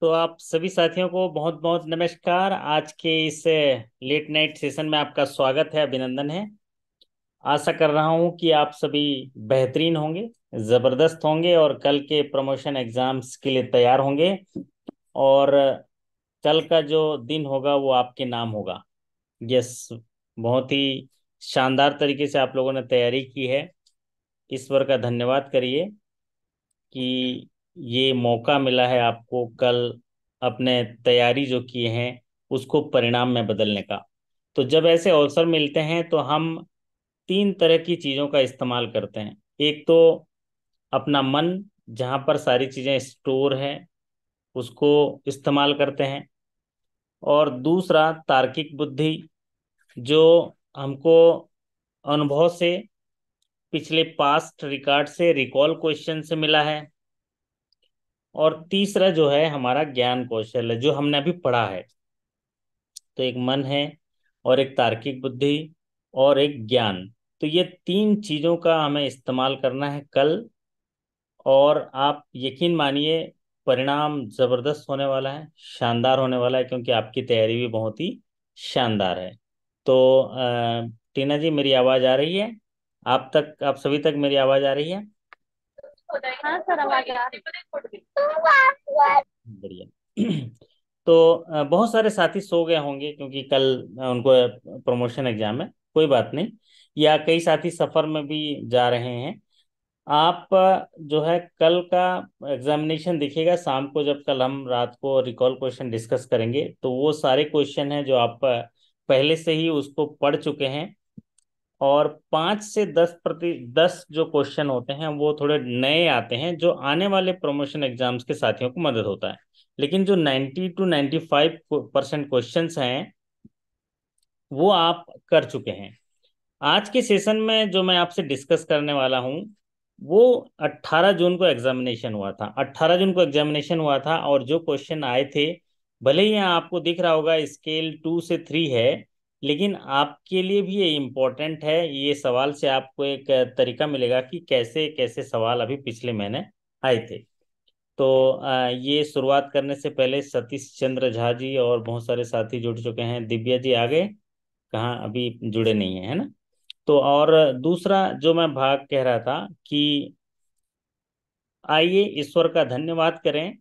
तो आप सभी साथियों को बहुत बहुत नमस्कार आज के इस लेट नाइट सेशन में आपका स्वागत है अभिनंदन है आशा कर रहा हूं कि आप सभी बेहतरीन होंगे ज़बरदस्त होंगे और कल के प्रमोशन एग्ज़ाम्स के लिए तैयार होंगे और कल का जो दिन होगा वो आपके नाम होगा यस बहुत ही शानदार तरीके से आप लोगों ने तैयारी की है ईश्वर का धन्यवाद करिए कि ये मौका मिला है आपको कल अपने तैयारी जो किए हैं उसको परिणाम में बदलने का तो जब ऐसे अवसर मिलते हैं तो हम तीन तरह की चीज़ों का इस्तेमाल करते हैं एक तो अपना मन जहाँ पर सारी चीज़ें स्टोर है उसको इस्तेमाल करते हैं और दूसरा तार्किक बुद्धि जो हमको अनुभव से पिछले पास्ट रिकॉर्ड से रिकॉल क्वेश्चन से मिला है और तीसरा जो है हमारा ज्ञान कौशल है जो हमने अभी पढ़ा है तो एक मन है और एक तार्किक बुद्धि और एक ज्ञान तो ये तीन चीज़ों का हमें इस्तेमाल करना है कल और आप यकीन मानिए परिणाम ज़बरदस्त होने वाला है शानदार होने वाला है क्योंकि आपकी तैयारी भी बहुत ही शानदार है तो टीना जी मेरी आवाज़ आ रही है आप तक आप सभी तक मेरी आवाज़ आ रही है हाँ, बढ़िया तो बहुत सारे साथी सो गए होंगे क्योंकि कल उनको प्रमोशन एग्जाम है कोई बात नहीं या कई साथी सफर में भी जा रहे हैं आप जो है कल का एग्जामिनेशन दिखेगा शाम को जब कल हम रात को रिकॉल क्वेश्चन डिस्कस करेंगे तो वो सारे क्वेश्चन हैं जो आप पहले से ही उसको पढ़ चुके हैं और पाँच से दस प्रति दस जो क्वेश्चन होते हैं वो थोड़े नए आते हैं जो आने वाले प्रमोशन एग्जाम्स के साथियों को मदद होता है लेकिन जो ninety two ninety five percent question हैं वो आप कर चुके हैं आज के सेशन में जो मैं आपसे डिस्कस करने वाला हूँ वो 18 जून को एग्जामिनेशन हुआ था 18 जून को एग्जामिनेशन हुआ था और जो क्वेश्चन आए थे भले ही यहाँ आपको दिख रहा होगा स्केल टू से थ्री है लेकिन आपके लिए भी ये इम्पोर्टेंट है ये सवाल से आपको एक तरीका मिलेगा कि कैसे कैसे सवाल अभी पिछले महीने आए थे तो ये शुरुआत करने से पहले सतीश चंद्र झा जी और बहुत सारे साथी जुड़ चुके हैं दिव्या जी आ गए कहाँ अभी जुड़े नहीं है, है ना तो और दूसरा जो मैं भाग कह रहा था कि आइए ईश्वर का धन्यवाद करें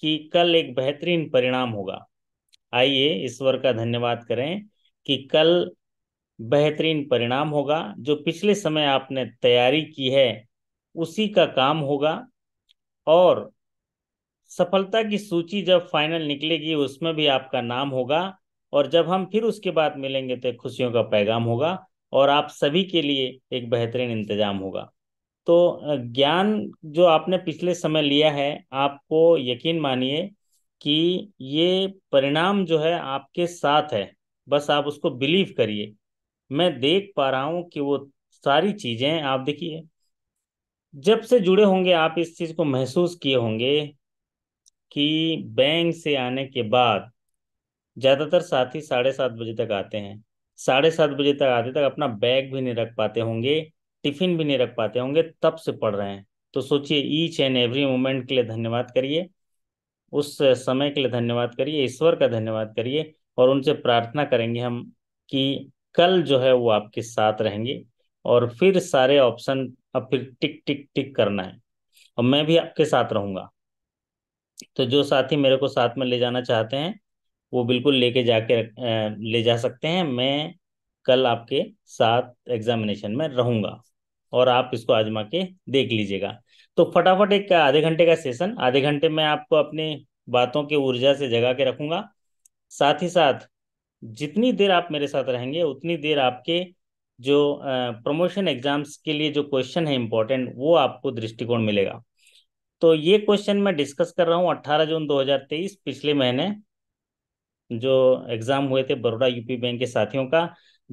कि कल एक बेहतरीन परिणाम होगा आइए ईश्वर का धन्यवाद करें कि कल बेहतरीन परिणाम होगा जो पिछले समय आपने तैयारी की है उसी का काम होगा और सफलता की सूची जब फाइनल निकलेगी उसमें भी आपका नाम होगा और जब हम फिर उसके बाद मिलेंगे तो खुशियों का पैगाम होगा और आप सभी के लिए एक बेहतरीन इंतजाम होगा तो ज्ञान जो आपने पिछले समय लिया है आपको यकीन मानिए कि ये परिणाम जो है आपके साथ है बस आप उसको बिलीव करिए मैं देख पा रहा हूं कि वो सारी चीज़ें आप देखिए जब से जुड़े होंगे आप इस चीज़ को महसूस किए होंगे कि बैंक से आने के बाद ज़्यादातर साथी साढ़े सात बजे तक आते हैं साढ़े सात बजे तक आते तक अपना बैग भी नहीं रख पाते होंगे टिफिन भी नहीं रख पाते होंगे तब से पढ़ रहे हैं तो सोचिए ईच एंड एवरी मोमेंट के लिए धन्यवाद करिए उस समय के लिए धन्यवाद करिए ईश्वर का धन्यवाद करिए और उनसे प्रार्थना करेंगे हम कि कल जो है वो आपके साथ रहेंगे और फिर सारे ऑप्शन अब फिर टिक टिक टिक करना है और मैं भी आपके साथ रहूंगा तो जो साथी मेरे को साथ में ले जाना चाहते हैं वो बिल्कुल लेके जाके ले जा सकते हैं मैं कल आपके साथ एग्जामिनेशन में रहूंगा और आप इसको आजमा के देख लीजिएगा तो फटाफट एक आधे घंटे का सेशन आधे घंटे में आपको अपनी बातों के ऊर्जा से जगा के रखूंगा साथ ही साथ जितनी देर आप मेरे साथ रहेंगे उतनी देर आपके जो प्रमोशन एग्जाम्स के लिए जो क्वेश्चन है इम्पोर्टेंट वो आपको दृष्टिकोण मिलेगा तो ये क्वेश्चन मैं डिस्कस कर रहा हूँ 18 जून 2023 पिछले महीने जो एग्ज़ाम हुए थे बड़ौदा यूपी बैंक के साथियों का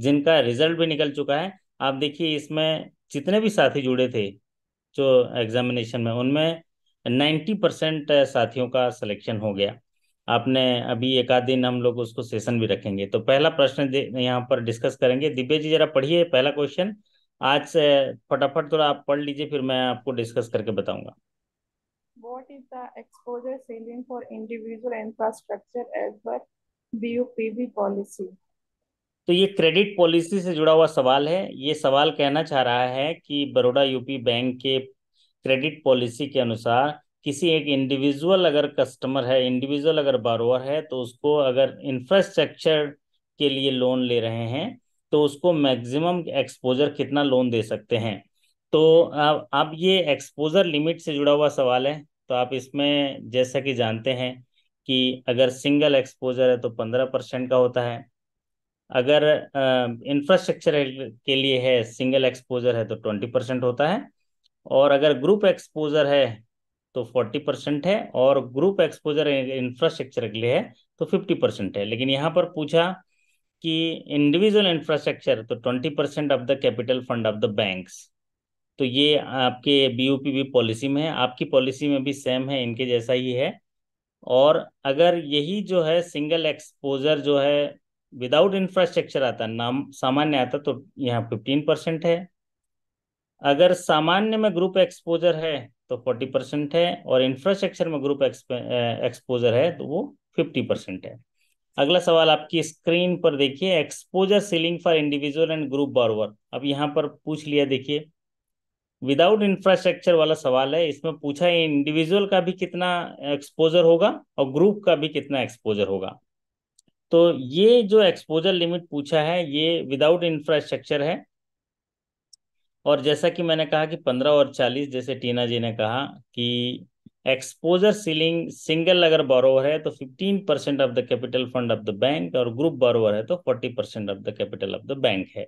जिनका रिजल्ट भी निकल चुका है आप देखिए इसमें जितने भी साथी जुड़े थे जो एग्जामिनेशन में उनमें नाइन्टी परसेंट साथियों का सिलेक्शन हो गया आपने अभी एक आध दिन हम लोग उसको सेशन भी रखेंगे तो पहला प्रश्न यहाँ पर डिस्कस करेंगे दिव्य जी जरा पढ़िए पहला क्वेश्चन आज से फटाफट थोड़ा आप पढ़ लीजिए फिर मैं आपको डिस्कस करके बताऊंगा What is the exposure ceiling for individual infrastructure as per BUPB policy? तो ये क्रेडिट पॉलिसी से जुड़ा हुआ सवाल है ये सवाल कहना चाह रहा है कि बड़ोडा यूपी बैंक के क्रेडिट पॉलिसी के अनुसार किसी एक इंडिविजुअल अगर कस्टमर है इंडिविजुअल अगर बारोअर है तो उसको अगर इंफ्रास्ट्रक्चर के लिए लोन ले रहे हैं तो उसको मैक्सिमम एक्सपोजर कितना लोन दे सकते हैं तो अब अब ये एक्सपोजर लिमिट से जुड़ा हुआ सवाल है तो आप इसमें जैसा कि जानते हैं कि अगर सिंगल एक्सपोजर है तो पंद्रह परसेंट का होता है अगर इंफ्रास्ट्रक्चर के लिए है सिंगल एक्सपोजर है तो ट्वेंटी परसेंट होता है और अगर ग्रुप एक्सपोजर है तो फोर्टी परसेंट है और ग्रुप एक्सपोजर इंफ्रास्ट्रक्चर के लिए है तो फिफ्टी परसेंट है लेकिन यहाँ पर पूछा कि इंडिविजुअल इंफ्रास्ट्रक्चर तो twenty percent of the capital fund of the banks तो ये आपके बीओपी भी पॉलिसी में है आपकी पॉलिसी में भी सेम है इनके जैसा ही है और अगर यही जो है सिंगल एक्सपोजर जो है विदाउट इंफ्रास्ट्रक्चर आता नाम सामान्य आता तो यहाँ फिफ्टीन परसेंट है अगर सामान्य में ग्रुप एक्सपोजर है तो फोर्टी परसेंट है और इंफ्रास्ट्रक्चर में ग्रुप एक्सपोजर है तो वो फिफ्टी परसेंट है अगला सवाल आपकी स्क्रीन पर देखिए exposure ceiling for individual and group borrower अब यहाँ पर पूछ लिया देखिए विदाउट इंफ्रास्ट्रक्चर वाला सवाल है इसमें पूछा है इंडिविजुअल का भी कितना एक्सपोजर होगा और ग्रुप का भी कितना एक्सपोजर होगा तो ये जो एक्सपोजर लिमिट पूछा है ये विदाउट इंफ्रास्ट्रक्चर है और जैसा कि मैंने कहा कि पंद्रह और चालीस जैसे टीना जी ने कहा कि एक्सपोजर सीलिंग सिंगल अगर बोरोवर है तो fifteen percent of the capital fund of the bank और ग्रुप बोरोवर है तो forty percent of the capital of the bank है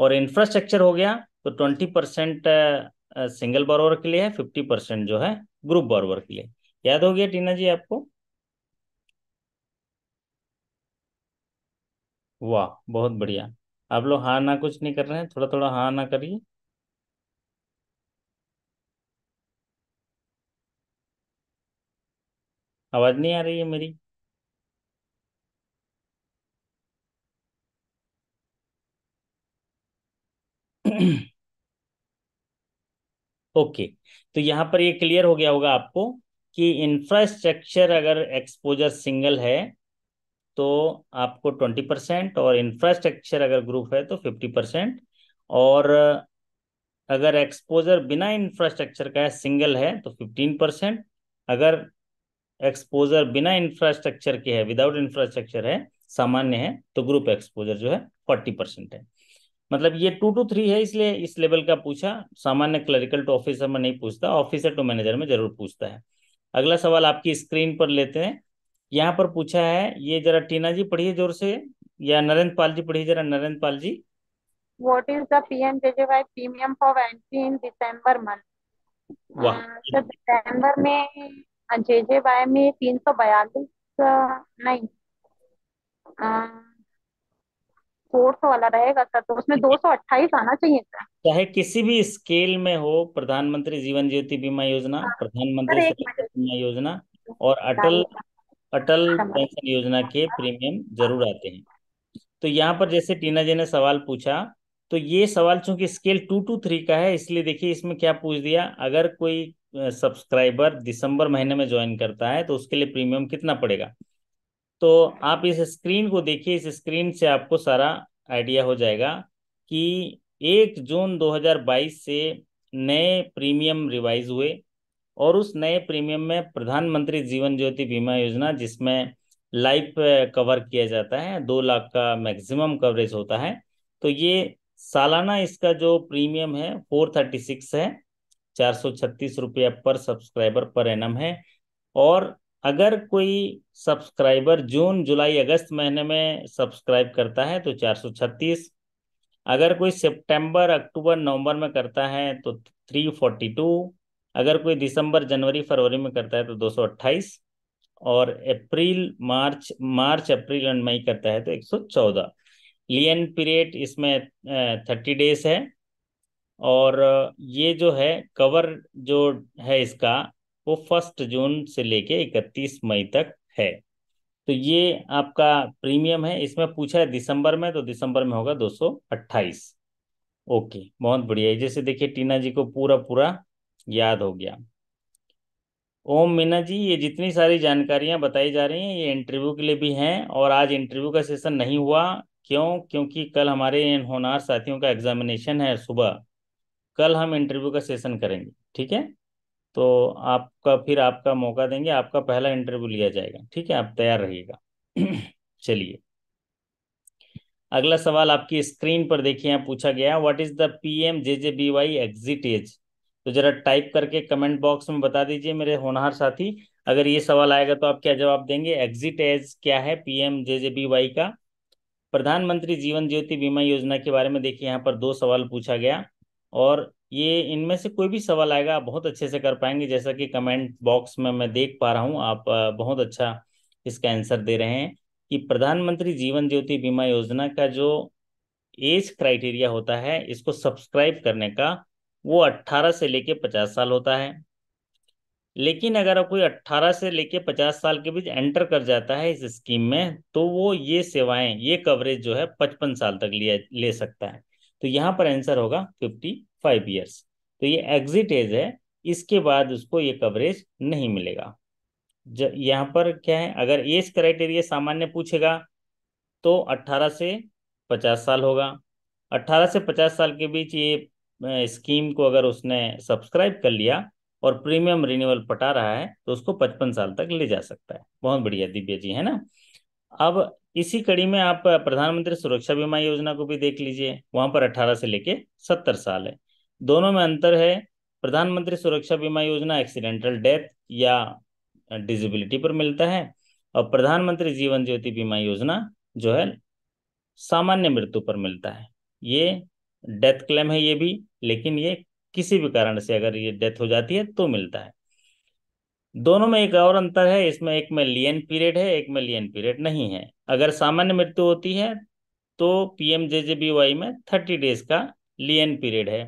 और इंफ्रास्ट्रक्चर हो गया तो ट्वेंटी परसेंट सिंगल बोरोवर के लिए है फिफ्टी परसेंट जो है ग्रुप बोरोवर के लिए याद हो गया टीना जी आपको वाह बहुत बढ़िया आप लोग हाँ ना कुछ नहीं कर रहे हैं थोड़ा थोड़ा हाँ ना करिए आवाज नहीं आ रही है मेरी ओके तो यहां पर ये क्लियर हो गया होगा आपको कि इंफ्रास्ट्रक्चर अगर एक्सपोजर सिंगल है तो आपको ट्वेंटी परसेंट और इंफ्रास्ट्रक्चर अगर ग्रुप है तो फिफ्टी परसेंट और अगर एक्सपोजर बिना इंफ्रास्ट्रक्चर का है सिंगल है तो फिफ्टीन परसेंट अगर एक्सपोजर बिना इंफ्रास्ट्रक्चर के है विदाउट इंफ्रास्ट्रक्चर है सामान्य है तो ग्रुप एक्सपोजर जो है फोर्टी परसेंट है मतलब ये टू टू थ्री है इसलिए इस लेवल का पूछा सामान्य क्लरिकल टू ऑफिसर में नहीं पूछता ऑफिसर टू मैनेजर में जरूर पूछता है अगला सवाल आपकी स्क्रीन पर लेते हैं यहाँ पर पूछा है ये जरा टीना जी पढ़िए जोर से या नरेंद्र पाल जी पढ़िए जरा नरेंद्र पाल जी what is the PMJJY premium for entry in December month? वाह uh, so December में जे जे वाई में तीन सौ बयालीस नहीं फोर सौ वाला रहेगा सर तो उसमें दो सौ अट्ठाईस आना चाहिए सर चाहे किसी भी स्केल में हो प्रधानमंत्री जीवन ज्योति बीमा योजना हाँ, प्रधानमंत्री बीमा योजना और अटल अटल हाँ, पेंशन योजना के प्रीमियम जरूर आते हैं तो यहाँ पर जैसे टीना जी ने सवाल पूछा तो ये सवाल चूंकि स्केल टू टू थ्री का है इसलिए देखिए इसमें क्या पूछ दिया अगर कोई सब्सक्राइबर दिसंबर महीने में ज्वाइन करता है तो उसके लिए प्रीमियम कितना पड़ेगा तो आप इस स्क्रीन को देखिए इस स्क्रीन से आपको सारा आइडिया हो जाएगा कि एक जून 2022 से नए प्रीमियम रिवाइज हुए और उस नए प्रीमियम में प्रधानमंत्री जीवन ज्योति बीमा योजना जिसमें लाइफ कवर किया जाता है दो लाख का मैक्सिमम कवरेज होता है तो ये सालाना इसका जो प्रीमियम है फोर थर्टी सिक्स है चार सौ छत्तीस रुपया पर सब्सक्राइबर पर एन है और अगर कोई सब्सक्राइबर जून जुलाई अगस्त महीने में सब्सक्राइब करता है तो चार सौ छत्तीस अगर कोई सितंबर अक्टूबर नवंबर में करता है तो थ्री फोर्टी टू अगर कोई दिसंबर जनवरी फरवरी में करता है तो दो सौ अट्ठाईस और अप्रैल मार्च मार्च अप्रैल एंड मई करता है तो एक सौ चौदह लियन पीरियड इसमें थर्टी डेज है और ये जो है कवर जो है इसका वो फर्स्ट जून से लेके इकतीस मई तक है तो ये आपका प्रीमियम है इसमें पूछा है दिसंबर में तो दिसंबर में होगा 228 ओके बहुत बढ़िया जैसे देखिए टीना जी को पूरा पूरा याद हो गया ओम मीना जी ये जितनी सारी जानकारियां बताई जा रही हैं ये इंटरव्यू के लिए भी हैं और आज इंटरव्यू का सेशन नहीं हुआ क्यों क्योंकि कल हमारे इन होनार साथियों का एग्जामिनेशन है सुबह कल हम इंटरव्यू का सेशन करेंगे ठीक है तो आपका फिर आपका मौका देंगे आपका पहला इंटरव्यू लिया जाएगा ठीक है आप तैयार रहिएगा चलिए अगला सवाल आपकी स्क्रीन पर देखिए यहाँ पूछा गया what is the P M J J B Y exit age तो जरा टाइप करके कमेंट बॉक्स में बता दीजिए मेरे होनहार साथी अगर ये सवाल आएगा तो आप क्या जवाब देंगे एग्जिट एज क्या है P M J J B Y का प्रधानमंत्री जीवन ज्योति बीमा योजना के बारे में देखिए यहाँ पर दो सवाल पूछा गया और ये इनमें से कोई भी सवाल आएगा आप बहुत अच्छे से कर पाएंगे जैसा कि कमेंट बॉक्स में मैं देख पा रहा हूँ आप बहुत अच्छा इसका आंसर दे रहे हैं कि प्रधानमंत्री जीवन ज्योति बीमा योजना का जो एज क्राइटेरिया होता है इसको सब्सक्राइब करने का वो 18 से लेके 50 साल होता है लेकिन अगर कोई 18 से लेके 50 साल के बीच एंटर कर जाता है इस स्कीम में तो वो ये सेवाएं ये कवरेज जो है 55 साल तक लिया ले सकता है तो यहाँ पर आंसर होगा फिफ्टी फाइव ईयर्स तो ये एग्जिट एज है इसके बाद उसको ये कवरेज नहीं मिलेगा यहाँ पर क्या है अगर एज क्राइटेरिया सामान्य पूछेगा तो अट्ठारह से पचास साल होगा अट्ठारह से पचास साल के बीच ये स्कीम को अगर उसने सब्सक्राइब कर लिया और प्रीमियम रिन्यूअल पटा रहा है तो उसको पचपन साल तक ले जा सकता है बहुत बढ़िया दिव्या जी है ना अब इसी कड़ी में आप प्रधानमंत्री सुरक्षा बीमा योजना को भी देख लीजिए वहां पर 18 से लेके 70 साल है दोनों में अंतर है प्रधानमंत्री सुरक्षा बीमा योजना एक्सीडेंटल डेथ या डिजिबिलिटी पर मिलता है और प्रधानमंत्री जीवन ज्योति बीमा योजना जो है सामान्य मृत्यु पर मिलता है ये डेथ क्लेम है ये भी लेकिन ये किसी भी कारण से अगर ये डेथ हो जाती है तो मिलता है दोनों में एक और अंतर है इसमें एक में लियन पीरियड है एक में लियन पीरियड नहीं है अगर सामान्य मृत्यु होती है तो पीएमजेजेबीवाई में थर्टी डेज का लियन पीरियड है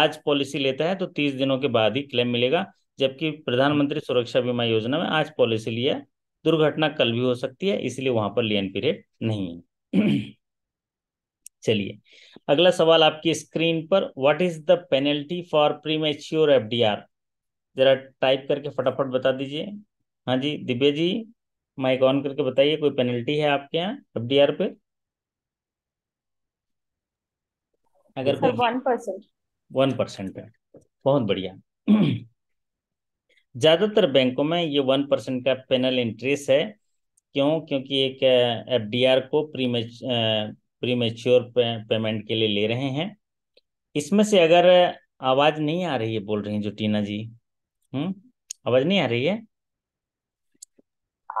आज पॉलिसी लेता है तो तीस दिनों के बाद ही क्लेम मिलेगा जबकि प्रधानमंत्री सुरक्षा बीमा योजना में आज पॉलिसी लिया दुर्घटना कल भी हो सकती है इसलिए वहां पर लियन पीरियड नहीं है चलिए अगला सवाल आपकी स्क्रीन पर what is the penalty for premature FDR ज़रा टाइप करके फटाफट बता दीजिए हाँ जी दिव्य जी माइक ऑन करके बताइए कोई पेनल्टी है आपके यहाँ एफ डी आर पे अगर वन परसेंट वन परसेंट है बहुत बढ़िया ज़्यादातर बैंकों में ये वन परसेंट का पेनल इंटरेस्ट है क्यों क्योंकि एक एफ डी आर को प्री प्रीमेच्योर पेमेंट के लिए ले रहे हैं इसमें से अगर आवाज़ नहीं आ रही है बोल रही हैं जो टीना जी हम्म आवाज नहीं आ रही है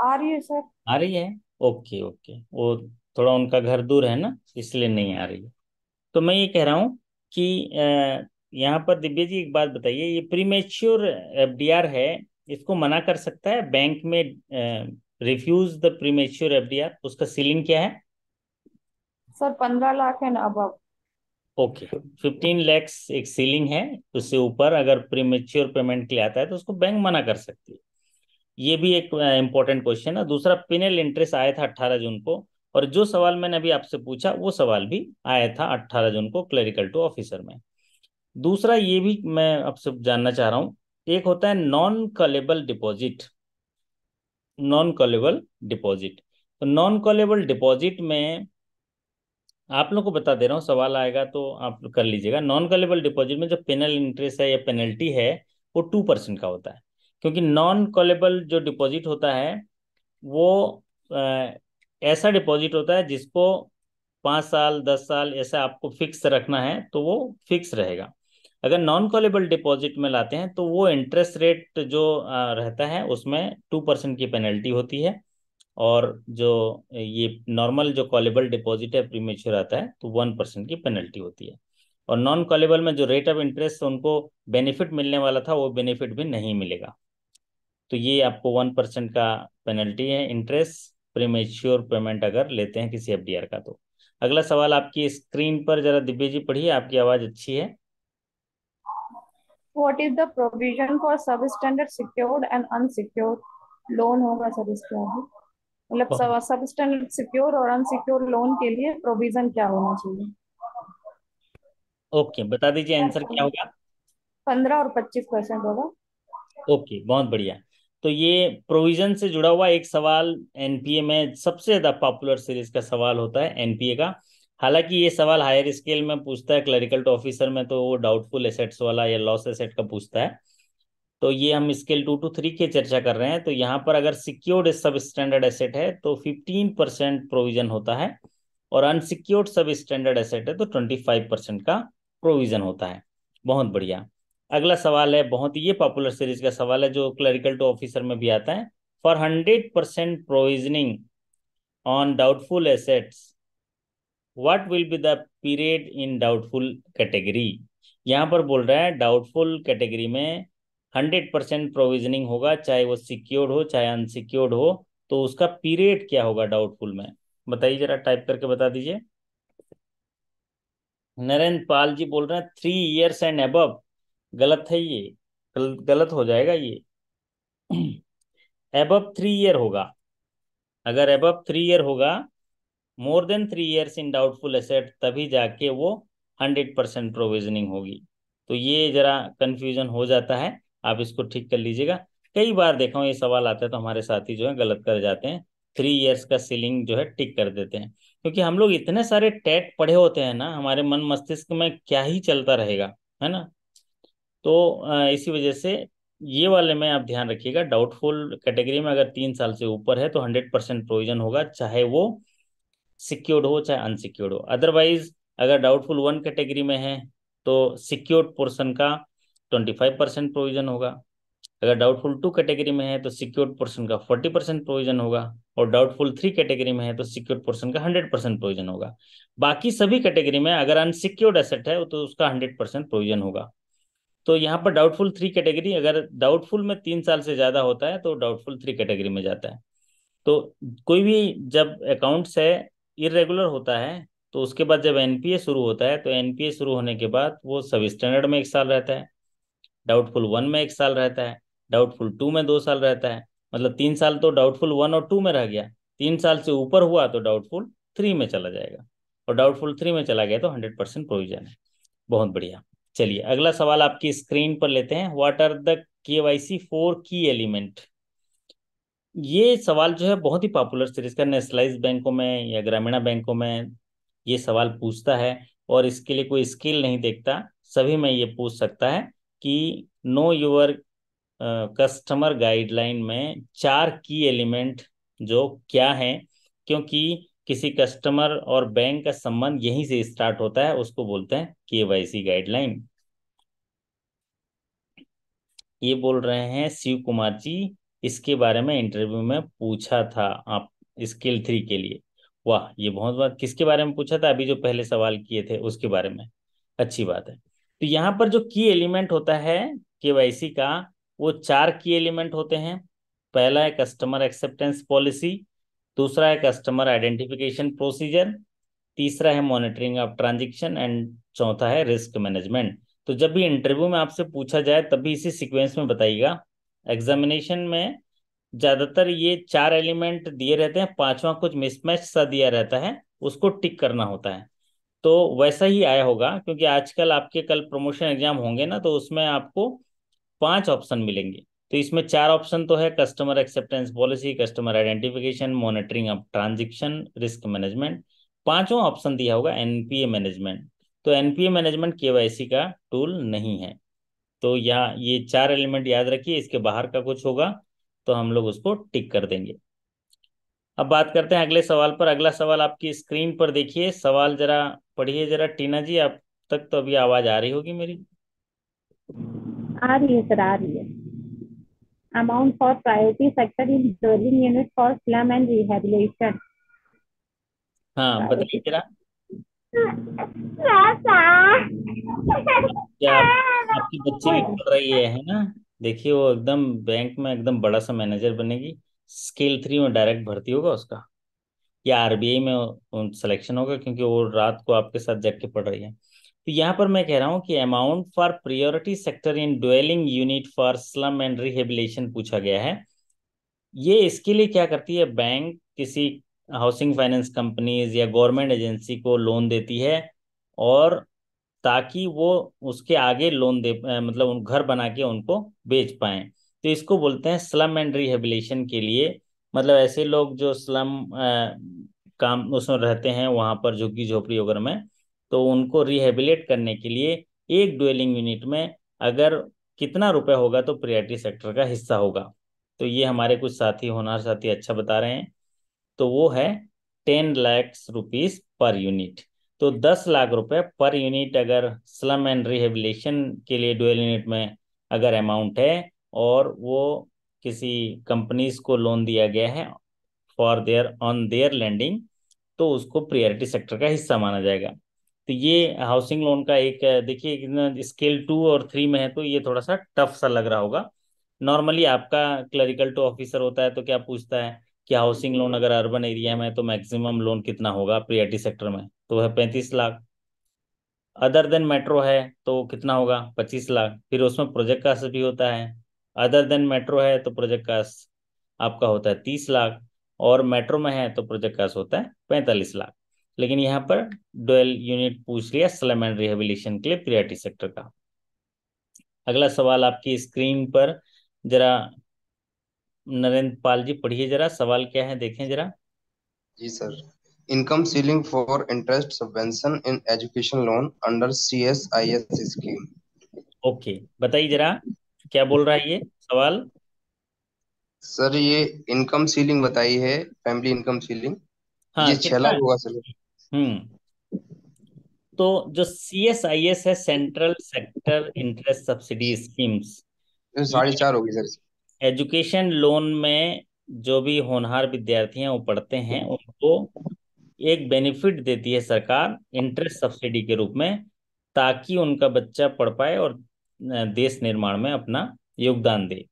आ रही है सर आ रही है ओके ओके वो थोड़ा उनका घर दूर है ना इसलिए नहीं आ रही है तो मैं ये कह रहा हूँ कि यहाँ पर दिव्या जी एक बात बताइए ये प्रीमेच्योर एफडीआर है इसको मना कर सकता है बैंक में रिफ्यूज द प्रीमेच्योर एफडीआर उसका सीलिंग क्या है सर पंद्रह लाख है ना अब ओके फिफ्टीन लैक्स एक सीलिंग है उससे ऊपर अगर प्रीमेच्योर पेमेंट के लिए आता है तो उसको बैंक मना कर सकती है ये भी एक इम्पोर्टेंट क्वेश्चन है दूसरा पिनल इंटरेस्ट आया था अट्ठारह जून को और जो सवाल मैंने अभी आपसे पूछा वो सवाल भी आया था अट्ठारह जून को क्लरिकल टू ऑफिसर में दूसरा ये भी मैं आपसे जानना चाह रहा हूँ एक होता है non callable deposit non callable deposit तो नॉन कॉलेबल डिपॉजिट में आप लोग को बता दे रहा हूँ सवाल आएगा तो आप कर लीजिएगा नॉन कॉलेबल डिपॉजिट में जो पेनल इंटरेस्ट है या पेनल्टी है वो टू परसेंट का होता है क्योंकि नॉन कॉलेबल जो डिपॉजिट होता है वो ऐसा डिपॉजिट होता है जिसको पाँच साल दस साल ऐसा आपको फिक्स रखना है तो वो फिक्स रहेगा अगर नॉन कॉलेबल डिपॉजिट में लाते हैं तो वो इंटरेस्ट रेट जो रहता है उसमें टू परसेंट की पेनल्टी होती है और जो ये नॉर्मल जो कॉलेबल डिपॉजिट है प्रीमेच्योर आता है तो वन परसेंट की पेनल्टी होती है और नॉन कॉलेबल में जो रेट ऑफ इंटरेस्ट उनको बेनिफिट मिलने वाला था वो बेनिफिट भी नहीं मिलेगा तो ये आपको वन परसेंट का पेनल्टी है इंटरेस्ट प्रीमेच्योर पेमेंट अगर लेते हैं किसी एफ का तो अगला सवाल आपकी स्क्रीन पर जरा दिव्य जी पढ़िए आपकी आवाज अच्छी है What is the provision for substandard secured and unsecured loan होगा सर इसके मतलब हाँ। सब स्टैंडर्ड सिक्योर और अनसिक्योर लोन के लिए प्रोविजन क्या होना चाहिए ओके okay, बता दीजिए आंसर क्या होगा पंद्रह और पच्चीस परसेंट होगा ओके okay, बहुत बढ़िया तो ये प्रोविजन से जुड़ा हुआ एक सवाल एनपीए में सबसे ज्यादा पॉपुलर सीरीज का सवाल होता है एनपीए का हालांकि ये सवाल हायर स्केल में पूछता है क्लरिकल तो ऑफिसर में तो वो डाउटफुल एसेट्स वाला या लॉस एसेट का पूछता है तो ये हम स्केल टू टू थ्री की चर्चा कर रहे हैं तो यहाँ पर अगर सिक्योर्ड सब स्टैंडर्ड एसेट है तो फिफ्टीन परसेंट प्रोविजन होता है और अनसिक्योर्ड सब स्टैंडर्ड एसेट है तो ट्वेंटी फाइव परसेंट का प्रोविजन होता है बहुत बढ़िया अगला सवाल है बहुत ये पॉपुलर सीरीज का सवाल है जो क्लरिकल टू ऑफिसर में भी आता है for hundred percent provisioning on doubtful assets what will be the period in doubtful category यहाँ पर बोल रहा है डाउटफुल कैटेगरी में हंड्रेड परसेंट प्रोविजनिंग होगा चाहे वो सिक्योर्ड हो चाहे अनसिक्योर्ड हो तो उसका पीरियड क्या होगा डाउटफुल में बताइए जरा टाइप करके बता दीजिए नरेंद्र पाल जी बोल रहे हैं थ्री इयर्स एंड अब गलत है ये गलत हो जाएगा ये अब थ्री ईयर होगा अगर एब थ्री ईयर होगा more than three years in doubtful asset तभी जाके वो हंड्रेड परसेंट प्रोविजनिंग होगी तो ये जरा कन्फ्यूजन हो जाता है आप इसको ठीक कर लीजिएगा कई बार देखा हूँ ये सवाल आता है तो हमारे साथी जो है गलत कर जाते हैं थ्री इयर्स का सीलिंग जो है टिक कर देते हैं क्योंकि हम लोग इतने सारे टेट पढ़े होते हैं ना हमारे मन मस्तिष्क में क्या ही चलता रहेगा है ना तो इसी वजह से ये वाले में आप ध्यान रखिएगा डाउटफुल कैटेगरी में अगर तीन साल से ऊपर है तो हंड्रेड परसेंट प्रोविजन होगा चाहे वो सिक्योर्ड हो चाहे अनसिक्योर्ड हो अदरवाइज अगर डाउटफुल वन कैटेगरी में है तो सिक्योर्ड पोर्सन का ट्वेंटी फाइव परसेंट प्रोविजन होगा अगर डाउटफुल टू कैटेगरी में है तो सिक्योर्ड पोर्सन का फोर्टी परसेंट प्रोविजन होगा और डाउटफुल थ्री कैटेगरी में है तो सिक्योर्ड पोर्सन का हंड्रेड परसेंट प्रोविजन होगा बाकी सभी कैटेगरी में अगर अनसिक्योर्ड एसेट है तो उसका हंड्रेड परसेंट प्रोविजन होगा तो यहाँ पर डाउटफुल थ्री कैटेगरी अगर डाउटफुल में तीन साल से ज़्यादा होता है तो डाउटफुल थ्री कैटेगरी में जाता है तो कोई भी जब अकाउंट्स है इरेगुलर होता है तो उसके बाद जब एनपीए शुरू होता है तो एनपीए शुरू होने के बाद वो सब स्टैंडर्ड में एक साल रहता है डाउटफुल वन में एक साल रहता है डाउटफुल टू में दो साल रहता है मतलब तीन साल तो डाउटफुल वन और टू में रह गया तीन साल से ऊपर हुआ तो डाउटफुल थ्री में चला जाएगा और डाउटफुल थ्री में चला गया तो हंड्रेड परसेंट प्रोविजन है बहुत बढ़िया चलिए अगला सवाल आपकी स्क्रीन पर लेते हैं what are the K Y C four key element ये सवाल जो है बहुत ही पॉपुलर सीरीज का नेशनलाइज बैंकों में या ग्रामीण बैंकों में ये सवाल पूछता है और इसके लिए कोई स्किल नहीं देखता सभी में ये पूछ सकता है कि नो योर कस्टमर गाइडलाइन में चार की एलिमेंट जो क्या है क्योंकि किसी कस्टमर और बैंक का संबंध यहीं से स्टार्ट होता है उसको बोलते हैं के वाई गाइडलाइन ये बोल रहे हैं शिव कुमार जी इसके बारे में इंटरव्यू में पूछा था आप स्किल थ्री के लिए वाह ये बहुत बात किसके बारे में पूछा था अभी जो पहले सवाल किए थे उसके बारे में अच्छी बात है तो यहाँ पर जो की एलिमेंट होता है के का वो चार की एलिमेंट होते हैं पहला है कस्टमर एक्सेप्टेंस पॉलिसी दूसरा है कस्टमर आइडेंटिफिकेशन प्रोसीजर तीसरा है मॉनिटरिंग ऑफ ट्रांजेक्शन एंड चौथा है रिस्क मैनेजमेंट तो जब भी इंटरव्यू में आपसे पूछा जाए तभी इसी सीक्वेंस में बताइएगा एग्जामिनेशन में ज़्यादातर ये चार एलिमेंट दिए रहते हैं पांचवा कुछ मिसमैच सा दिया रहता है उसको टिक करना होता है तो वैसा ही आया होगा क्योंकि आजकल आपके कल प्रमोशन एग्जाम होंगे ना तो उसमें आपको पांच ऑप्शन मिलेंगे तो इसमें चार ऑप्शन तो है customer acceptance policy customer identification monitoring of transaction risk management पांचों ऑप्शन दिया होगा एनपीए मैनेजमेंट तो एनपीए मैनेजमेंट केवाईसी का टूल नहीं है तो यहाँ ये चार एलिमेंट याद रखिए इसके बाहर का कुछ होगा तो हम लोग उसको टिक कर देंगे अब बात करते हैं अगले सवाल पर अगला सवाल आपकी स्क्रीन पर देखिए सवाल जरा पढ़िए जरा टीना जी आप तक तो अभी आवाज आ रही होगी मेरी आ रही है सर आ रही है amount for priority sector in dwelling unit for slum and rehabilitation हाँ बताइए जरा क्या आपकी बच्ची भी पढ़ रही है है ना देखिए वो एकदम बैंक में एकदम बड़ा सा मैनेजर बनेगी स्केल थ्री में डायरेक्ट भर्ती होगा उसका या आरबीआई में सिलेक्शन होगा क्योंकि वो रात को आपके साथ जग के पड़ रही है तो यहाँ पर मैं कह रहा हूँ कि amount for priority sector in dwelling unit for slum and rehabilitation पूछा गया है ये इसके लिए क्या करती है बैंक किसी हाउसिंग फाइनेंस कंपनीज या गवर्नमेंट एजेंसी को लोन देती है और ताकि वो उसके आगे लोन दे मतलब उन घर बना के उनको बेच पाए तो इसको बोलते हैं स्लम एंड रिहेबिलेशन के लिए मतलब ऐसे लोग जो स्लम काम उसमें रहते हैं वहाँ पर झुग्गी झोपड़ी वगैरह में तो उनको रिहेबिलेट करने के लिए एक डुएलिंग यूनिट में अगर कितना रुपए होगा तो प्रियरिटी सेक्टर का हिस्सा होगा तो ये हमारे कुछ साथी होनार साथी अच्छा बता रहे हैं तो वो है ten lakhs rupees per unit तो दस लाख रुपए पर यूनिट अगर स्लम एंड रिहेबिलेशन के लिए डुअल यूनिट में अगर अमाउंट है और वो किसी कंपनीज को लोन दिया गया है for their on their lending तो उसको प्रियोरिटी सेक्टर का हिस्सा माना जाएगा तो ये हाउसिंग लोन का एक देखिए स्केल टू और थ्री में है तो ये थोड़ा सा टफ सा लग रहा होगा नॉर्मली आपका क्लरिकल टू ऑफिसर होता है तो क्या पूछता है कि हाउसिंग लोन अगर अर्बन एरिया में है तो मैक्सिमम लोन कितना होगा प्रियोरिटी सेक्टर में तो वह पैंतीस लाख अदर देन मेट्रो है तो कितना होगा पच्चीस लाख फिर उसमें प्रोजेक्ट का भी होता है अदर देन मेट्रो है तो प्रोजेक्ट कास्ट आपका होता है तीस लाख और मेट्रो में है तो प्रोजेक्ट कास्ट होता है पैंतालीस लाख लेकिन यहाँ पर डोल यूनिट पूछ लिया स्लम एंड रिहेबिलेशन के लिए प्रियरिटी सेक्टर का अगला सवाल आपकी स्क्रीन पर जरा नरेंद्र पाल जी पढ़िए जरा सवाल क्या है देखें जरा जी sir income ceiling for interest subvention in education loan under CSIS scheme okay बताइए जरा क्या बोल रहा है ये सवाल सर ये इनकम सीलिंग बताई है फैमिली इनकम सीलिंग हाँ ये छह लाख होगा सर हम्म तो जो सी एस आई एस है central sector interest subsidy schemes साढ़े चार होगी सर एजुकेशन लोन में जो भी होनहार विद्यार्थी हैं वो पढ़ते हैं उनको एक बेनिफिट देती है सरकार इंटरेस्ट सब्सिडी के रूप में ताकि उनका बच्चा पढ़ पाए और देश निर्माण में अपना योगदान दे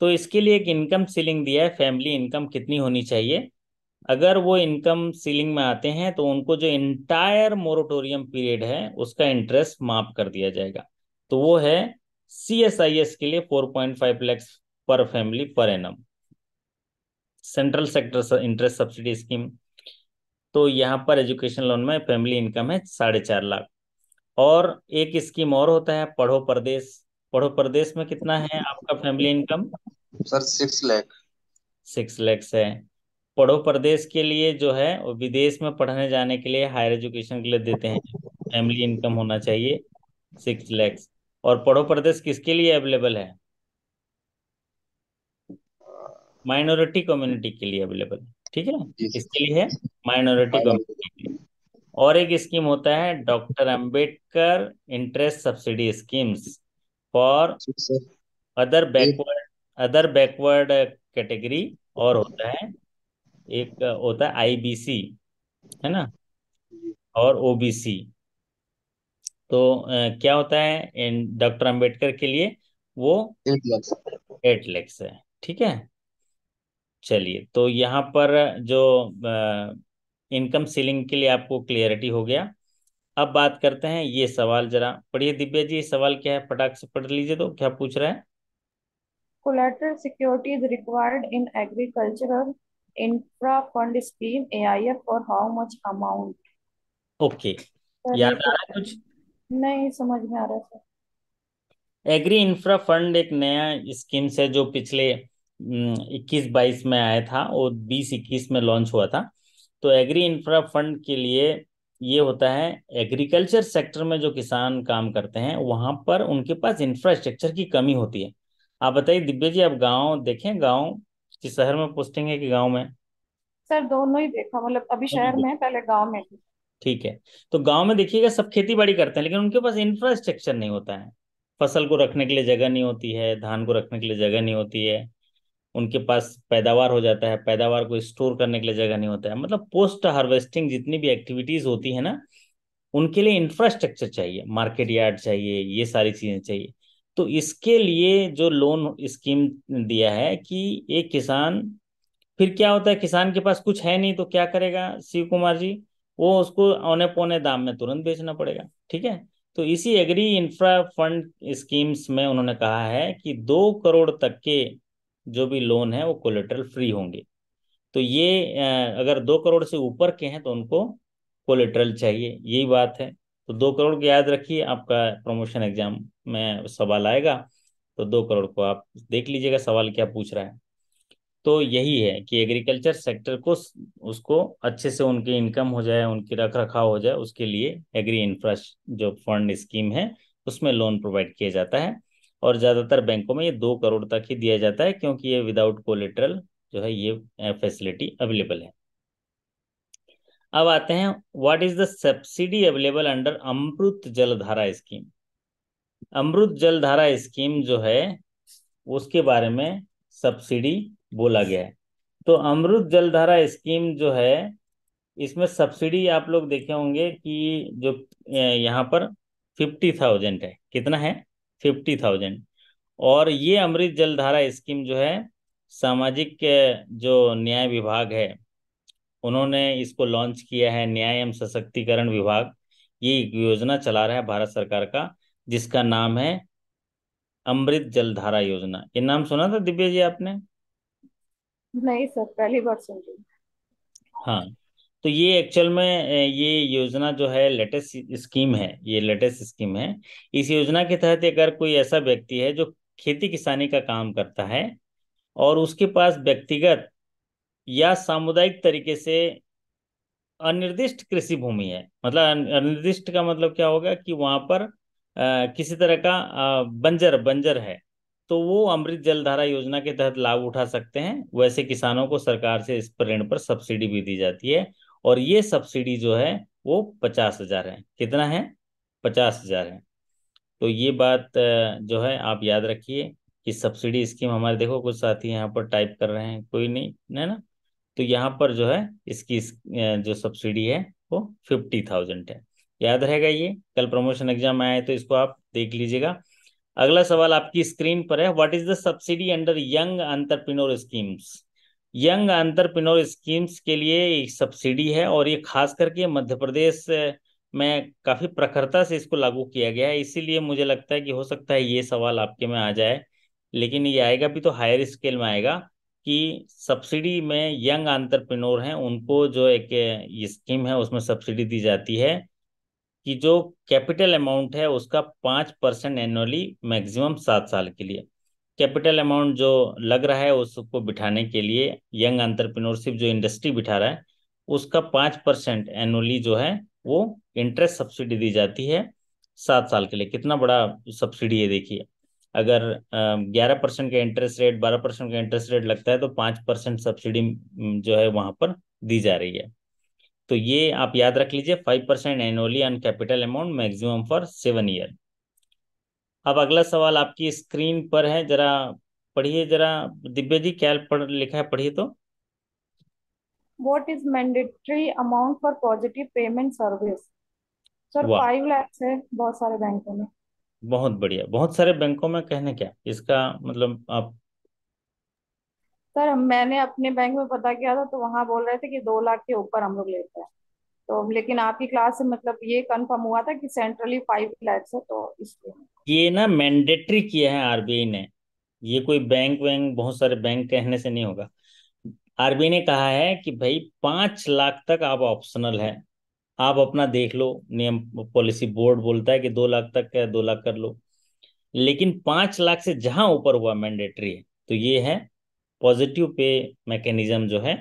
तो इसके लिए एक इनकम सीलिंग दिया है फैमिली इनकम कितनी होनी चाहिए अगर वो इनकम सीलिंग में आते हैं तो उनको जो इंटायर मोरटोरियम पीरियड है उसका इंटरेस्ट माफ कर दिया जाएगा तो वो है सी एस आई एस के लिए फोर पॉइंट फाइव लैक्स पर फैमिली पर एनम central sector interest subsidy scheme तो यहाँ पर एजुकेशन लोन में फैमिली इनकम है साढ़े चार लाख और एक स्कीम और होता है पढ़ो प्रदेश पढ़ो प्रदेश में कितना है आपका family income sir six lakh six lakhs है पढ़ो प्रदेश के लिए जो है वो विदेश में पढ़ने जाने के लिए हायर एजुकेशन के लिए देते हैं फैमिली इनकम होना चाहिए सिक्स लैक्स और पढ़ो प्रदेश किसके लिए अवेलेबल है माइनॉरिटी कम्युनिटी के लिए अवेलेबल ठीक है किसके लिए है माइनॉरिटी कम्युनिटी के लिए और एक स्कीम होता है doctor Ambedkar interest subsidy schemes for other backward other backward category और होता है एक होता है आईबीसी है ना और ओबीसी तो क्या होता है डॉक्टर अंबेडकर के लिए वो एट लैक्स एट लैक्स है ठीक है चलिए तो यहाँ पर जो इनकम सीलिंग के लिए आपको क्लियरिटी हो गया अब बात करते हैं ये सवाल जरा पढ़िए दिव्या जी ये सवाल क्या है फटाक से पढ़ लीजिए तो क्या पूछ रहा है collateral security is required in agricultural infra fund scheme AIF for how much amount okay याद आ रहा है कुछ नहीं समझ में आ रहा सर एग्री इंफ्रा फंड एक नया स्कीम से जो पिछले इक्कीस बाईस में आया था और बीस इक्कीस में लॉन्च हुआ था तो एग्री इंफ्रा फंड के लिए ये होता है एग्रीकल्चर सेक्टर में जो किसान काम करते हैं वहां पर उनके पास इंफ्रास्ट्रक्चर की कमी होती है आप बताइए दिव्य जी आप गाँव देखें गाँव कि शहर में पोस्टिंग है कि गाँव में सर दोनों ही देखा मतलब अभी हाँ शहर में पहले गाँव में थी ठीक है तो गाँव में देखिएगा सब खेती बाड़ी करते हैं लेकिन उनके पास इंफ्रास्ट्रक्चर नहीं होता है फसल को रखने के लिए जगह नहीं होती है धान को रखने के लिए जगह नहीं होती है उनके पास पैदावार हो जाता है पैदावार को स्टोर करने के लिए जगह नहीं होता है मतलब पोस्ट हार्वेस्टिंग जितनी भी एक्टिविटीज होती है ना उनके लिए इंफ्रास्ट्रक्चर चाहिए मार्केट यार्ड चाहिए ये सारी चीजें चाहिए तो इसके लिए जो लोन स्कीम दिया है कि एक किसान फिर क्या होता है किसान के पास कुछ है नहीं तो क्या करेगा शिव कुमार जी वो उसको औने पौने दाम में तुरंत बेचना पड़ेगा ठीक है तो इसी एग्री इंफ्रा फंड स्कीम्स में उन्होंने कहा है कि दो करोड़ तक के जो भी लोन है वो कोलेट्रल फ्री होंगे तो ये अगर दो करोड़ से ऊपर के हैं तो उनको कोलेट्रल चाहिए यही बात है तो दो करोड़ को याद रखिए आपका प्रमोशन एग्जाम में सवाल आएगा तो दो करोड़ को आप देख लीजिएगा सवाल क्या पूछ रहा है तो यही है कि एग्रीकल्चर सेक्टर को उसको अच्छे से उनकी इनकम हो जाए उनकी रख रखाव हो जाए उसके लिए एग्री इंफ्रास्ट जो फंड स्कीम है उसमें लोन प्रोवाइड किया जाता है और ज़्यादातर बैंकों में ये दो करोड़ तक ही दिया जाता है क्योंकि ये विदाउट कोलेट्रल जो है ये फैसिलिटी अवेलेबल है अब आते हैं what is the subsidy available under Amrit Jaldhara scheme Amrit Jaldhara scheme जो है उसके बारे में सब्सिडी बोला गया है तो अमृत जलधारा स्कीम जो है इसमें सब्सिडी आप लोग देखे होंगे कि जो यहाँ पर फिफ्टी थाउजेंड है कितना है फिफ्टी थाउजेंड और ये अमृत जलधारा स्कीम जो है सामाजिक जो न्याय विभाग है उन्होंने इसको लॉन्च किया है न्याय एवं सशक्तिकरण विभाग ये योजना चला रहा है भारत सरकार का जिसका नाम है अमृत जल धारा योजना ये नाम सुना था दिव्या जी आपने नहीं सर पहली बार सुन रही हाँ तो ये एक्चुअल में ये योजना जो है लेटेस्ट स्कीम है ये लेटेस्ट स्कीम है इस योजना के तहत अगर कोई ऐसा व्यक्ति है जो खेती किसानी का काम करता है और उसके पास व्यक्तिगत या सामुदायिक तरीके से अनिर्दिष्ट कृषि भूमि है मतलब अनिर्दिष्ट का मतलब क्या होगा कि वहाँ पर आ, किसी तरह का आ, बंजर बंजर है तो वो अमृत जलधारा योजना के तहत लाभ उठा सकते हैं वैसे किसानों को सरकार से इस पर ऋण पर सब्सिडी भी दी जाती है और ये सब्सिडी जो है वो पचास हजार है कितना है पचास हजार है तो ये बात जो है आप याद रखिए कि सब्सिडी स्कीम हमारे देखो कुछ साथी यहाँ पर टाइप कर रहे हैं कोई नहीं है ना तो यहाँ पर जो है इसकी जो सब्सिडी है वो फिफ्टी थाउजेंड है याद रहेगा ये कल प्रमोशन एग्जाम आए तो इसको आप देख लीजिएगा अगला सवाल आपकी स्क्रीन पर है what is the subsidy under young entrepreneur schemes young entrepreneur schemes के लिए एक सब्सिडी है और ये खास करके मध्य प्रदेश में काफ़ी प्रखरता से इसको लागू किया गया है इसीलिए मुझे लगता है कि हो सकता है ये सवाल आपके में आ जाए लेकिन ये आएगा भी तो हायर स्केल में आएगा कि सब्सिडी में यंग आंतरप्रिनोर हैं उनको जो एक स्कीम है उसमें सब्सिडी दी जाती है कि जो कैपिटल अमाउंट है उसका पाँच परसेंट एनुअली मैक्सिमम सात साल के लिए कैपिटल अमाउंट जो लग रहा है उसको बिठाने के लिए यंग एंटरप्रेन्योरशिप जो इंडस्ट्री बिठा रहा है उसका पाँच परसेंट एनुअली जो है वो इंटरेस्ट सब्सिडी दी जाती है सात साल के लिए कितना बड़ा सब्सिडी है देखिए अगर ग्यारह परसेंट का इंटरेस्ट रेट बारह परसेंट का इंटरेस्ट रेट लगता है तो पाँच परसेंट सब्सिडी जो है वहाँ पर दी जा रही है तो ये आप याद रख लीजिए five percent annually on capital amount maximum for seven year अब अगला सवाल आपकी स्क्रीन पर है जरा पढ़िए जरा दिव्य जी क्या पढ़ लिखा है पढ़िए तो what is mandatory amount for positive payment service sir five lakhs है बहुत सारे बैंकों में बहुत बढ़िया बहुत सारे बैंकों में कहने क्या इसका मतलब आप सर मैंने अपने बैंक में पता किया था तो वहां बोल रहे थे कि दो लाख के ऊपर हम लोग लेते हैं तो लेकिन आपकी क्लास से मतलब ये कंफर्म हुआ था कि सेंट्रली फाइव लैक्स है तो इसलिए ये ना मैंडेटरी किया है आरबीआई ने ये कोई बैंक वैंक बहुत सारे बैंक कहने से नहीं होगा आरबीआई ने कहा है कि भाई पांच लाख तक आप ऑप्शनल है आप अपना देख लो नियम पॉलिसी बोर्ड बोलता है कि दो लाख तक है दो लाख कर लो लेकिन पांच लाख से जहां ऊपर हुआ मैंडेटरी है तो ये है पॉजिटिव पे मैकेनिज्म जो है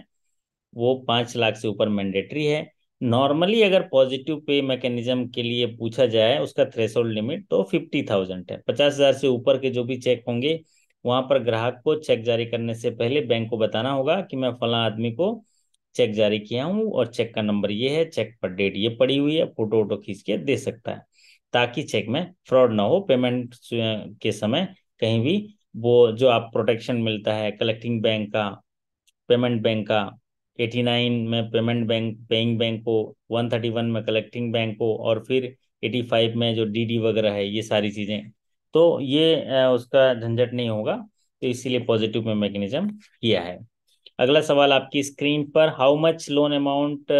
वो पांच लाख से ऊपर मैंडेटरी है नॉर्मली अगर पॉजिटिव पे मैकेनिज्म के लिए पूछा जाए उसका थ्रेशोल्ड लिमिट तो फिफ्टी थाउजेंड है पचास हजार से ऊपर के जो भी चेक होंगे वहां पर ग्राहक को चेक जारी करने से पहले बैंक को बताना होगा कि मैं फला आदमी को चेक जारी किया हूँ और चेक का नंबर ये है चेक पर डेट ये पड़ी हुई है फोटो वोटो खींच के दे सकता है ताकि चेक में फ्रॉड ना हो पेमेंट के समय कहीं भी वो जो आप प्रोटेक्शन मिलता है कलेक्टिंग बैंक का पेमेंट बैंक का एटी नाइन में पेमेंट बैंक पेइंग बैंक को वन में कलेक्टिंग बैंक को और फिर एटी फाइव में जो डीडी वगैरह है ये सारी चीज़ें तो ये उसका झंझट नहीं होगा तो इसीलिए पॉजिटिव में मैकेनिज्म किया है अगला सवाल आपकी स्क्रीन पर how much loan amount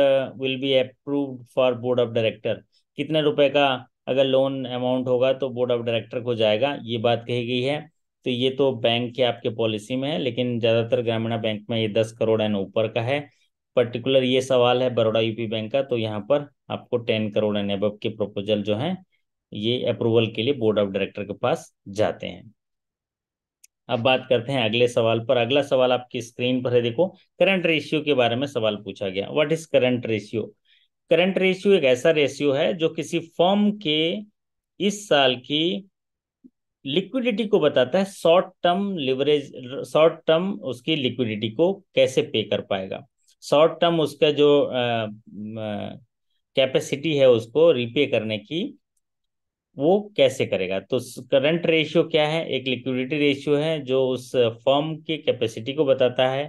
will be approved for board of director कितने रुपए का अगर लोन अमाउंट होगा तो बोर्ड ऑफ डायरेक्टर को जाएगा ये बात कही गई है तो ये तो बैंक के आपके पॉलिसी में है लेकिन ज़्यादातर ग्रामीण बैंक में ये दस करोड़ एन ऊपर का है पर्टिकुलर ये सवाल है बड़ोड़ा यूपी बैंक का तो यहाँ पर आपको टेन करोड़ एन एबव के प्रपोजल जो है ये अप्रूवल के लिए बोर्ड ऑफ डायरेक्टर के पास जाते हैं अब बात करते हैं अगले सवाल पर अगला सवाल आपकी स्क्रीन पर है देखो करंट रेशियो के बारे में सवाल पूछा गया what is current ratio current ratio एक ऐसा रेशियो है जो किसी फॉर्म के इस साल की लिक्विडिटी को बताता है short term leverage short term उसकी लिक्विडिटी को कैसे पे कर पाएगा शॉर्ट टर्म उसका जो कैपेसिटी है उसको रिपे करने की वो कैसे करेगा तो करंट रेशियो क्या है एक लिक्विडिटी रेशियो है जो उस फर्म की कैपेसिटी को बताता है